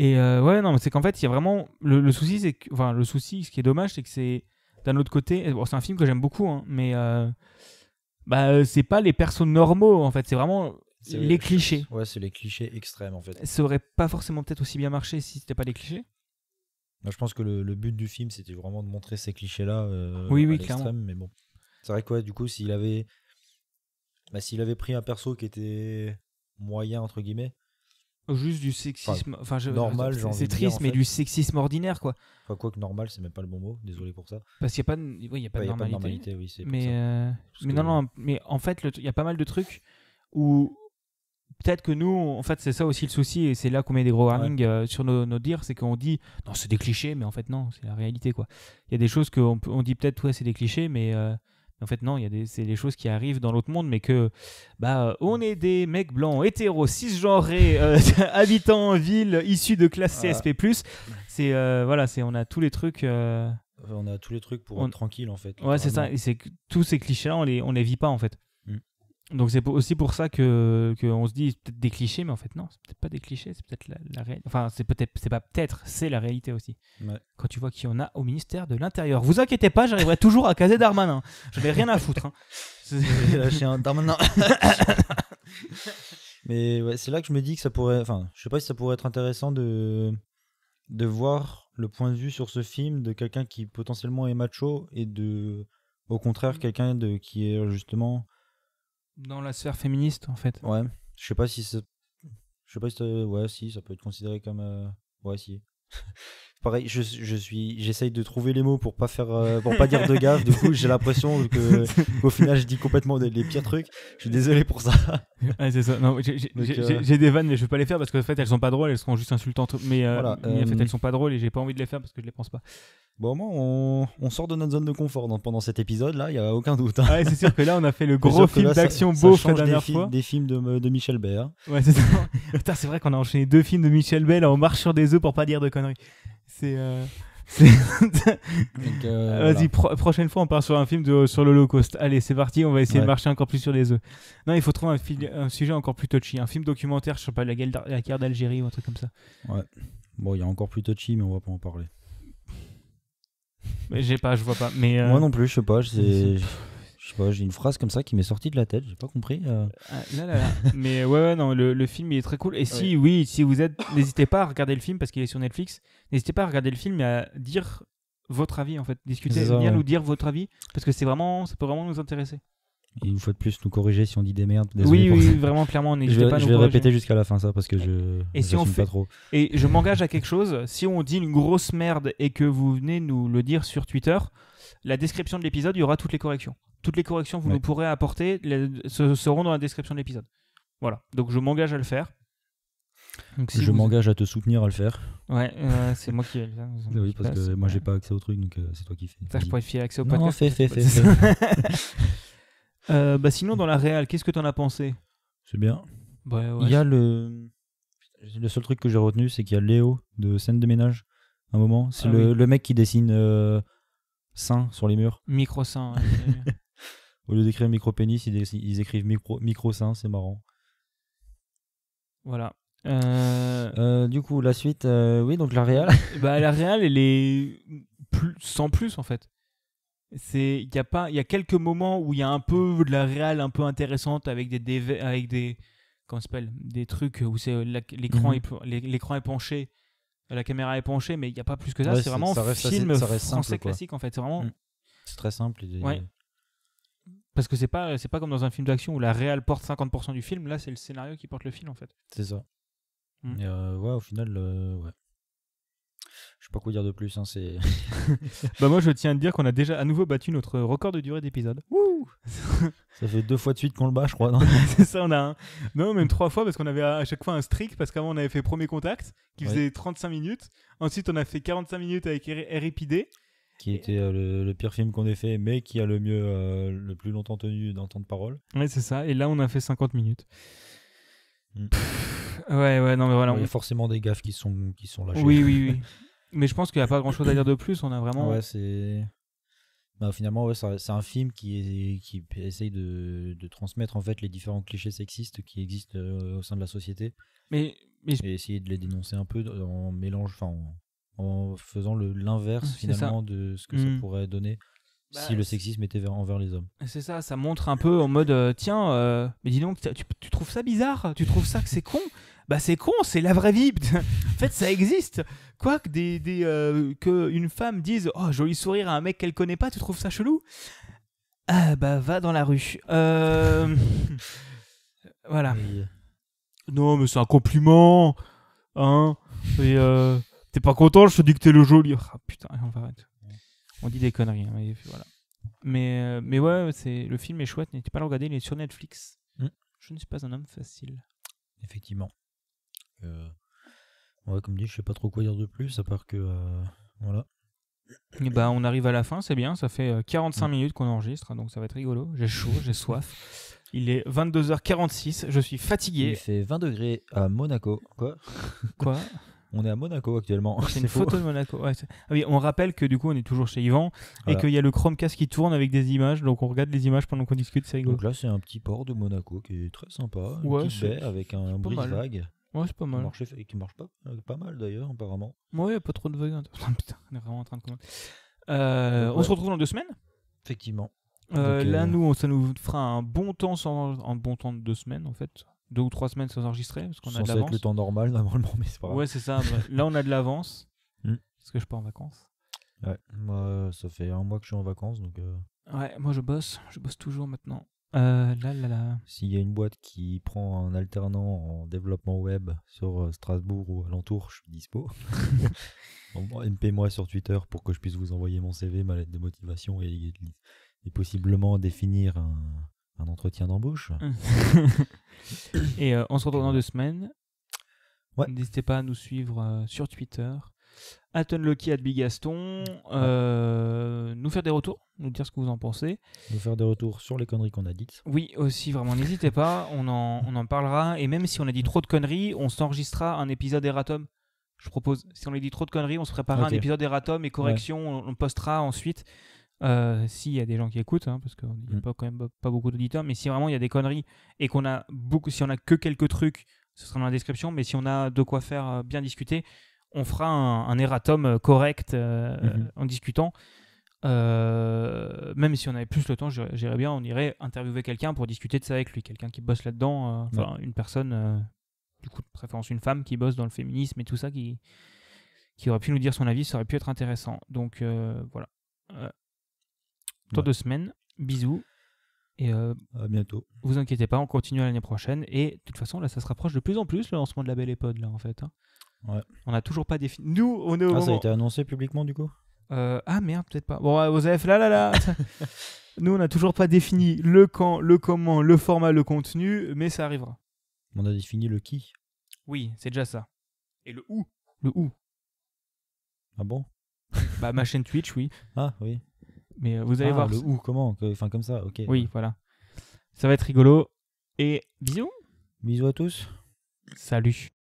Et ouais, non, mais c'est qu'en fait, il y a vraiment. Le, souci, c'est que. Enfin, le souci, ce qui est dommage, c'est que c'est. D'un autre côté, c'est un film que j'aime beaucoup, hein, mais bah euh, c'est pas les persos normaux en fait, c'est vraiment les, clichés. Ouais, c'est les clichés extrêmes en fait. Ça aurait pas forcément peut-être aussi bien marché si c'était pas les clichés. je pense que le, but du film c'était vraiment de montrer ces clichés là. Euh, oui, oui, Mais bon, c'est vrai quoi. du coup, s'il avait, bah, s'il avait pris un perso qui était moyen entre guillemets, Juste du sexisme. Enfin, je, c'est triste, mais du sexisme ordinaire, quoi. Quoique quoi que normal, c'est même pas le bon mot, désolé pour ça. Parce qu'il n'y a, pas de... oui, a pas normalité. mais euh, mais non, non, mais en fait, il y a pas mal de trucs où peut-être que nous, en fait, c'est ça aussi le souci, et c'est là qu'on met des gros warnings euh, sur nos, dires, c'est qu'on dit non, c'est des clichés, mais en fait, non, c'est la réalité, quoi. Il y a des choses qu'on on dit peut-être, ouais, c'est des clichés, mais. Euh, en fait, non, c'est les choses qui arrivent dans l'autre monde, mais que, bah, on est des mecs blancs, hétéros, cisgenrés, euh, <laughs> habitants en ville, issus de classe CSP. C'est, euh, voilà, c'est, on a tous les trucs. Euh, on a tous les trucs pour être tranquille, en fait. Ouais, c'est ça. c'est tous ces clichés-là, on les, on les vit pas, en fait. Donc c'est aussi pour ça que qu'on se dit peut-être des clichés, mais en fait non, c'est peut-être pas des clichés, c'est peut-être la, réalité. Enfin, c'est peut-être, c'est pas peut-être, c'est la réalité aussi. Quand tu vois qu'il y en a au ministère de l'Intérieur, vous inquiétez pas, j'arriverai toujours à caser Darmanin. Je n'ai rien à foutre. Hein. <laughs> un Darmanin. <laughs> mais ouais, c'est là que je me dis que ça pourrait, enfin, je sais pas si ça pourrait être intéressant de de voir le point de vue sur ce film de quelqu'un qui potentiellement est macho et de, au contraire, mmh. quelqu'un de qui est justement dans la sphère féministe en fait. Ouais, je sais pas si ça... je sais pas si ouais si ça peut être considéré comme euh, ouais si. <laughs> Pareil, je, je suis j'essaye de trouver les mots pour pas faire euh, pour pas dire de gaffe. Du coup, j'ai l'impression que <laughs> au final, je dis complètement les, pires trucs. Je suis désolé pour ça. <laughs> c'est ça. Non, euh, j'ai, des vannes mais je vais pas les faire parce en fait, elles sont pas drôles, elles seront juste insultantes mais, mais en fait, elles sont pas drôles et j'ai pas envie de les faire parce que je les pense pas. Bon, au moins, on, sort de notre zone de confort pendant cet épisode-là, il n'y a aucun doute. Hein. c'est sûr que là, on a fait le <laughs> gros film d'action beau la dernière des fois. Films, des films de, Michel Bay. Ouais, <laughs> c'est vrai qu'on a enchaîné deux films de Michel Bay, là, on marche sur des œufs pour pas dire de conneries. C'est. Euh, <laughs> euh, Vas-y, prochaine fois, on part sur un film de, sur l'Holocauste. Allez, c'est parti, on va essayer de marcher encore plus sur les œufs. Non, il faut trouver un, un, sujet encore plus touchy, un film documentaire, sur pas, la guerre d'Algérie ou un truc comme ça. Ouais. Bon, il y a encore plus touchy, mais on va pas en parler. J'ai pas, je vois pas. Mais euh, Moi non plus, je sais pas. <laughs> Je sais j'ai une phrase comme ça qui m'est sortie de la tête, j'ai pas compris. Euh. Ah, <laughs> mais ouais, ouais non, le, le, film il est très cool. Et si, oui, si vous êtes, n'hésitez pas à regarder le film parce qu'il est sur Netflix. N'hésitez pas à regarder le film et à dire votre avis en fait, discutez nous dire votre avis parce que c'est vraiment, ça peut vraiment nous intéresser une fois de plus, nous corriger si on dit des merdes. oui, oui, vraiment, clairement, on Je vais, je vais répéter jusqu'à la fin ça parce que je. Et si on fait... pas trop. Et je m'engage à quelque chose. Si on dit une grosse merde et que vous venez nous le dire sur Twitter, la description de l'épisode, il y aura toutes les corrections. Toutes les corrections que vous nous pourrez apporter seront dans la description de l'épisode. Voilà. Donc je m'engage à le faire. je m'engage à te soutenir à le faire. Ouais, c'est moi qui vais le faire. <laughs> oui, parce que moi j'ai pas accès au truc, donc euh, c'est toi qui fais. Ça, je pourrais filer accès au podcast. Non, fais, fais, fais. <laughs> <laughs> Euh, bah sinon, dans la réal, qu'est-ce que tu en as pensé C'est bien. Il y a le. Le seul truc que j'ai retenu, c'est qu'il y a Léo de scène de ménage. Un moment, c'est ah le, le, mec qui dessine euh, sur les murs. Micro sein. <laughs> Au lieu d'écrire micro pénis, ils, ils, écrivent micro micro C'est marrant. Voilà. Euh, euh, du coup, la suite, oui, donc la réal. bah la réelle elle est plus, sans plus en fait c'est il y a pas il y a quelques moments où il y a un peu de la réal un peu intéressante avec des, avec des comment s'appelle des trucs où c'est euh, l'écran mhm. est l'écran est penché la caméra est penchée mais il n'y a pas plus que ça c'est vraiment ça film classique en fait c'est vraiment mm. c'est très simple parce que c'est pas c'est pas comme dans un film d'action où la réal porte 50% du film là c'est le scénario qui porte le film en fait c'est ça mm. euh, au final euh, ouais je sais pas quoi dire de plus. Hein, c'est. <laughs> bah moi, je tiens à dire qu'on a déjà à nouveau battu notre record de durée d'épisode. ça fait deux fois de suite qu'on le bat, je crois. <laughs> c'est ça, on a un... Non, même trois fois parce qu'on avait à chaque fois un streak parce qu'avant on avait fait premier contact qui faisait 35 minutes. Ensuite, on a fait 45 minutes avec RIPD qui était euh, le, pire film qu'on ait fait, mais qui a le mieux, euh, le plus longtemps tenu dans temps de parole. Ouais, c'est ça. Et là, on a fait 50 minutes. Hmm. ouais, ouais, non, mais voilà. Il y a forcément des gaffes qui sont, qui sont lâchées. Oui, oui, oui. <laughs> Mais je pense qu'il n'y a pas grand chose à dire de plus. On a vraiment. Ouais, c'est. Bah, finalement, ouais, c'est un film qui, qui essaye de, de, transmettre en fait les différents clichés sexistes qui existent euh, au sein de la société. Mais, mais essayer de les dénoncer un peu en mélange, enfin, en, en, faisant l'inverse mmh, finalement de ce que ça mmh. pourrait donner bah, si le sexisme était envers les hommes. C'est ça, ça montre un peu en mode euh, tiens, euh, mais dis donc, tu, trouves ça bizarre Tu trouves ça que c'est con bah c'est con, c'est la vraie vie. <laughs> en fait, ça existe. Quoi que des, euh, que une femme dise oh joli sourire à un mec qu'elle connaît pas, tu trouves ça chelou Ah bah va dans la rue. Euh... <laughs> voilà. Non, mais c'est un compliment, hein Et euh, t'es pas content, je te dis que t'es le joli. Ah, putain, on va arrêter. On dit des conneries, hein, mais voilà. Mais, euh, mais ouais, c'est le film est chouette. N'hésitez pas à le regarder, il est sur Netflix. Mm. Je ne suis pas un homme facile. Effectivement. Euh, ouais, comme dit, je sais pas trop quoi dire de plus, à part que. Euh, voilà. Et eh ben, on arrive à la fin, c'est bien. Ça fait 45 euh, mm. minutes qu'on enregistre, donc ça va être rigolo. J'ai chaud, j'ai soif. <laughs> Il est 22h46, je suis fatigué. Il fait 20 degrés à Monaco. Quoi <laughs> Quoi On est à Monaco actuellement. C'est une <laughs> photo de Monaco. Ah oui, on rappelle que du coup, on est toujours chez Yvan et qu'il y a le Chromecast qui tourne avec des images. Donc, on regarde les images pendant qu'on discute. C'est rigolo. Donc là, c'est un petit port de Monaco qui est très sympa. avec un brise-vague. Ouais, c'est pas mal. et qui marche pas, euh, pas mal d'ailleurs, apparemment. Ouais, pas trop de vagues. Hein. <laughs> Putain, on est vraiment en train de euh, On se retrouve dans deux semaines Effectivement. Euh, là, nous, ça nous fera un bon temps un bon temps de deux semaines en fait deux ou trois semaines sans enregistrer parce qu'on a de l'avance. le temps normal <laughs> normalement, mais c'est pas. Grave. Ouais, c'est ça. Bah, là, on a de l'avance <laughs> hmm. parce que je pars en vacances. Ouais, moi, ça fait un mois que je suis en vacances, donc. Ouais, moi je bosse, je bosse toujours maintenant. Euh, S'il y a une boîte qui prend un alternant en développement web sur euh, Strasbourg ou alentour, je suis dispo. <laughs> MP-moi sur Twitter pour que je puisse vous envoyer mon CV, ma lettre de motivation et, et possiblement définir un, entretien d'embauche. <laughs> et euh, en on se retrouve dans deux semaines. N'hésitez pas à nous suivre sur Twitter, Aton Lucky à Bigaston, euh, nous faire des retours, nous dire ce que vous en pensez. Nous faire des retours sur les conneries qu'on a dites. Oui, aussi, vraiment, n'hésitez pas, on en, on en parlera. Et même si on a dit trop de conneries, on s'enregistrera un épisode Erratum. Je propose, si on a dit trop de conneries, on se préparera un épisode Erratum et correction, on, postera ensuite. Euh, s'il y a des gens qui écoutent, hein, parce qu'il n'y a mm. pas, quand même pas beaucoup d'auditeurs, mais si vraiment il y a des conneries et qu'on a beaucoup, si on a que quelques trucs, ce sera dans la description, mais si on a de quoi faire euh, bien discuter, on fera un, un erratum euh, correct euh, mhm. en discutant. Euh, même si on avait plus le temps, j'irais bien, on irait interviewer quelqu'un pour discuter de ça avec lui, quelqu'un qui bosse là-dedans, enfin une personne, du coup de préférence une femme qui bosse dans le féminisme et tout ça, qui, qui aurait pu nous dire son avis, ça aurait pu être intéressant. Donc voilà. tant de deux semaines, bisous. Et à bientôt. Vous inquiétez pas, on continue l'année prochaine. Et de toute façon, là, ça se rapproche de plus en plus le lancement de la Belle époque là, en fait. Hein. On n'a toujours pas défini. Nous, on est au ah, Ça a été annoncé publiquement du coup euh, Ah merde, peut-être pas. Bon, vous là, là, là. <laughs> Nous, on n'a toujours pas défini le quand, le comment, le format, le contenu, mais ça arrivera. On a défini le qui. Oui, c'est déjà ça. Et le où Le où Ah bon Bah ma chaîne Twitch, oui. Ah oui. Mais euh, vous allez ah, voir. Le où, comment Enfin comme ça, ok. Oui, voilà. Ça va être rigolo. Et bisous. Bisous à tous. Salut.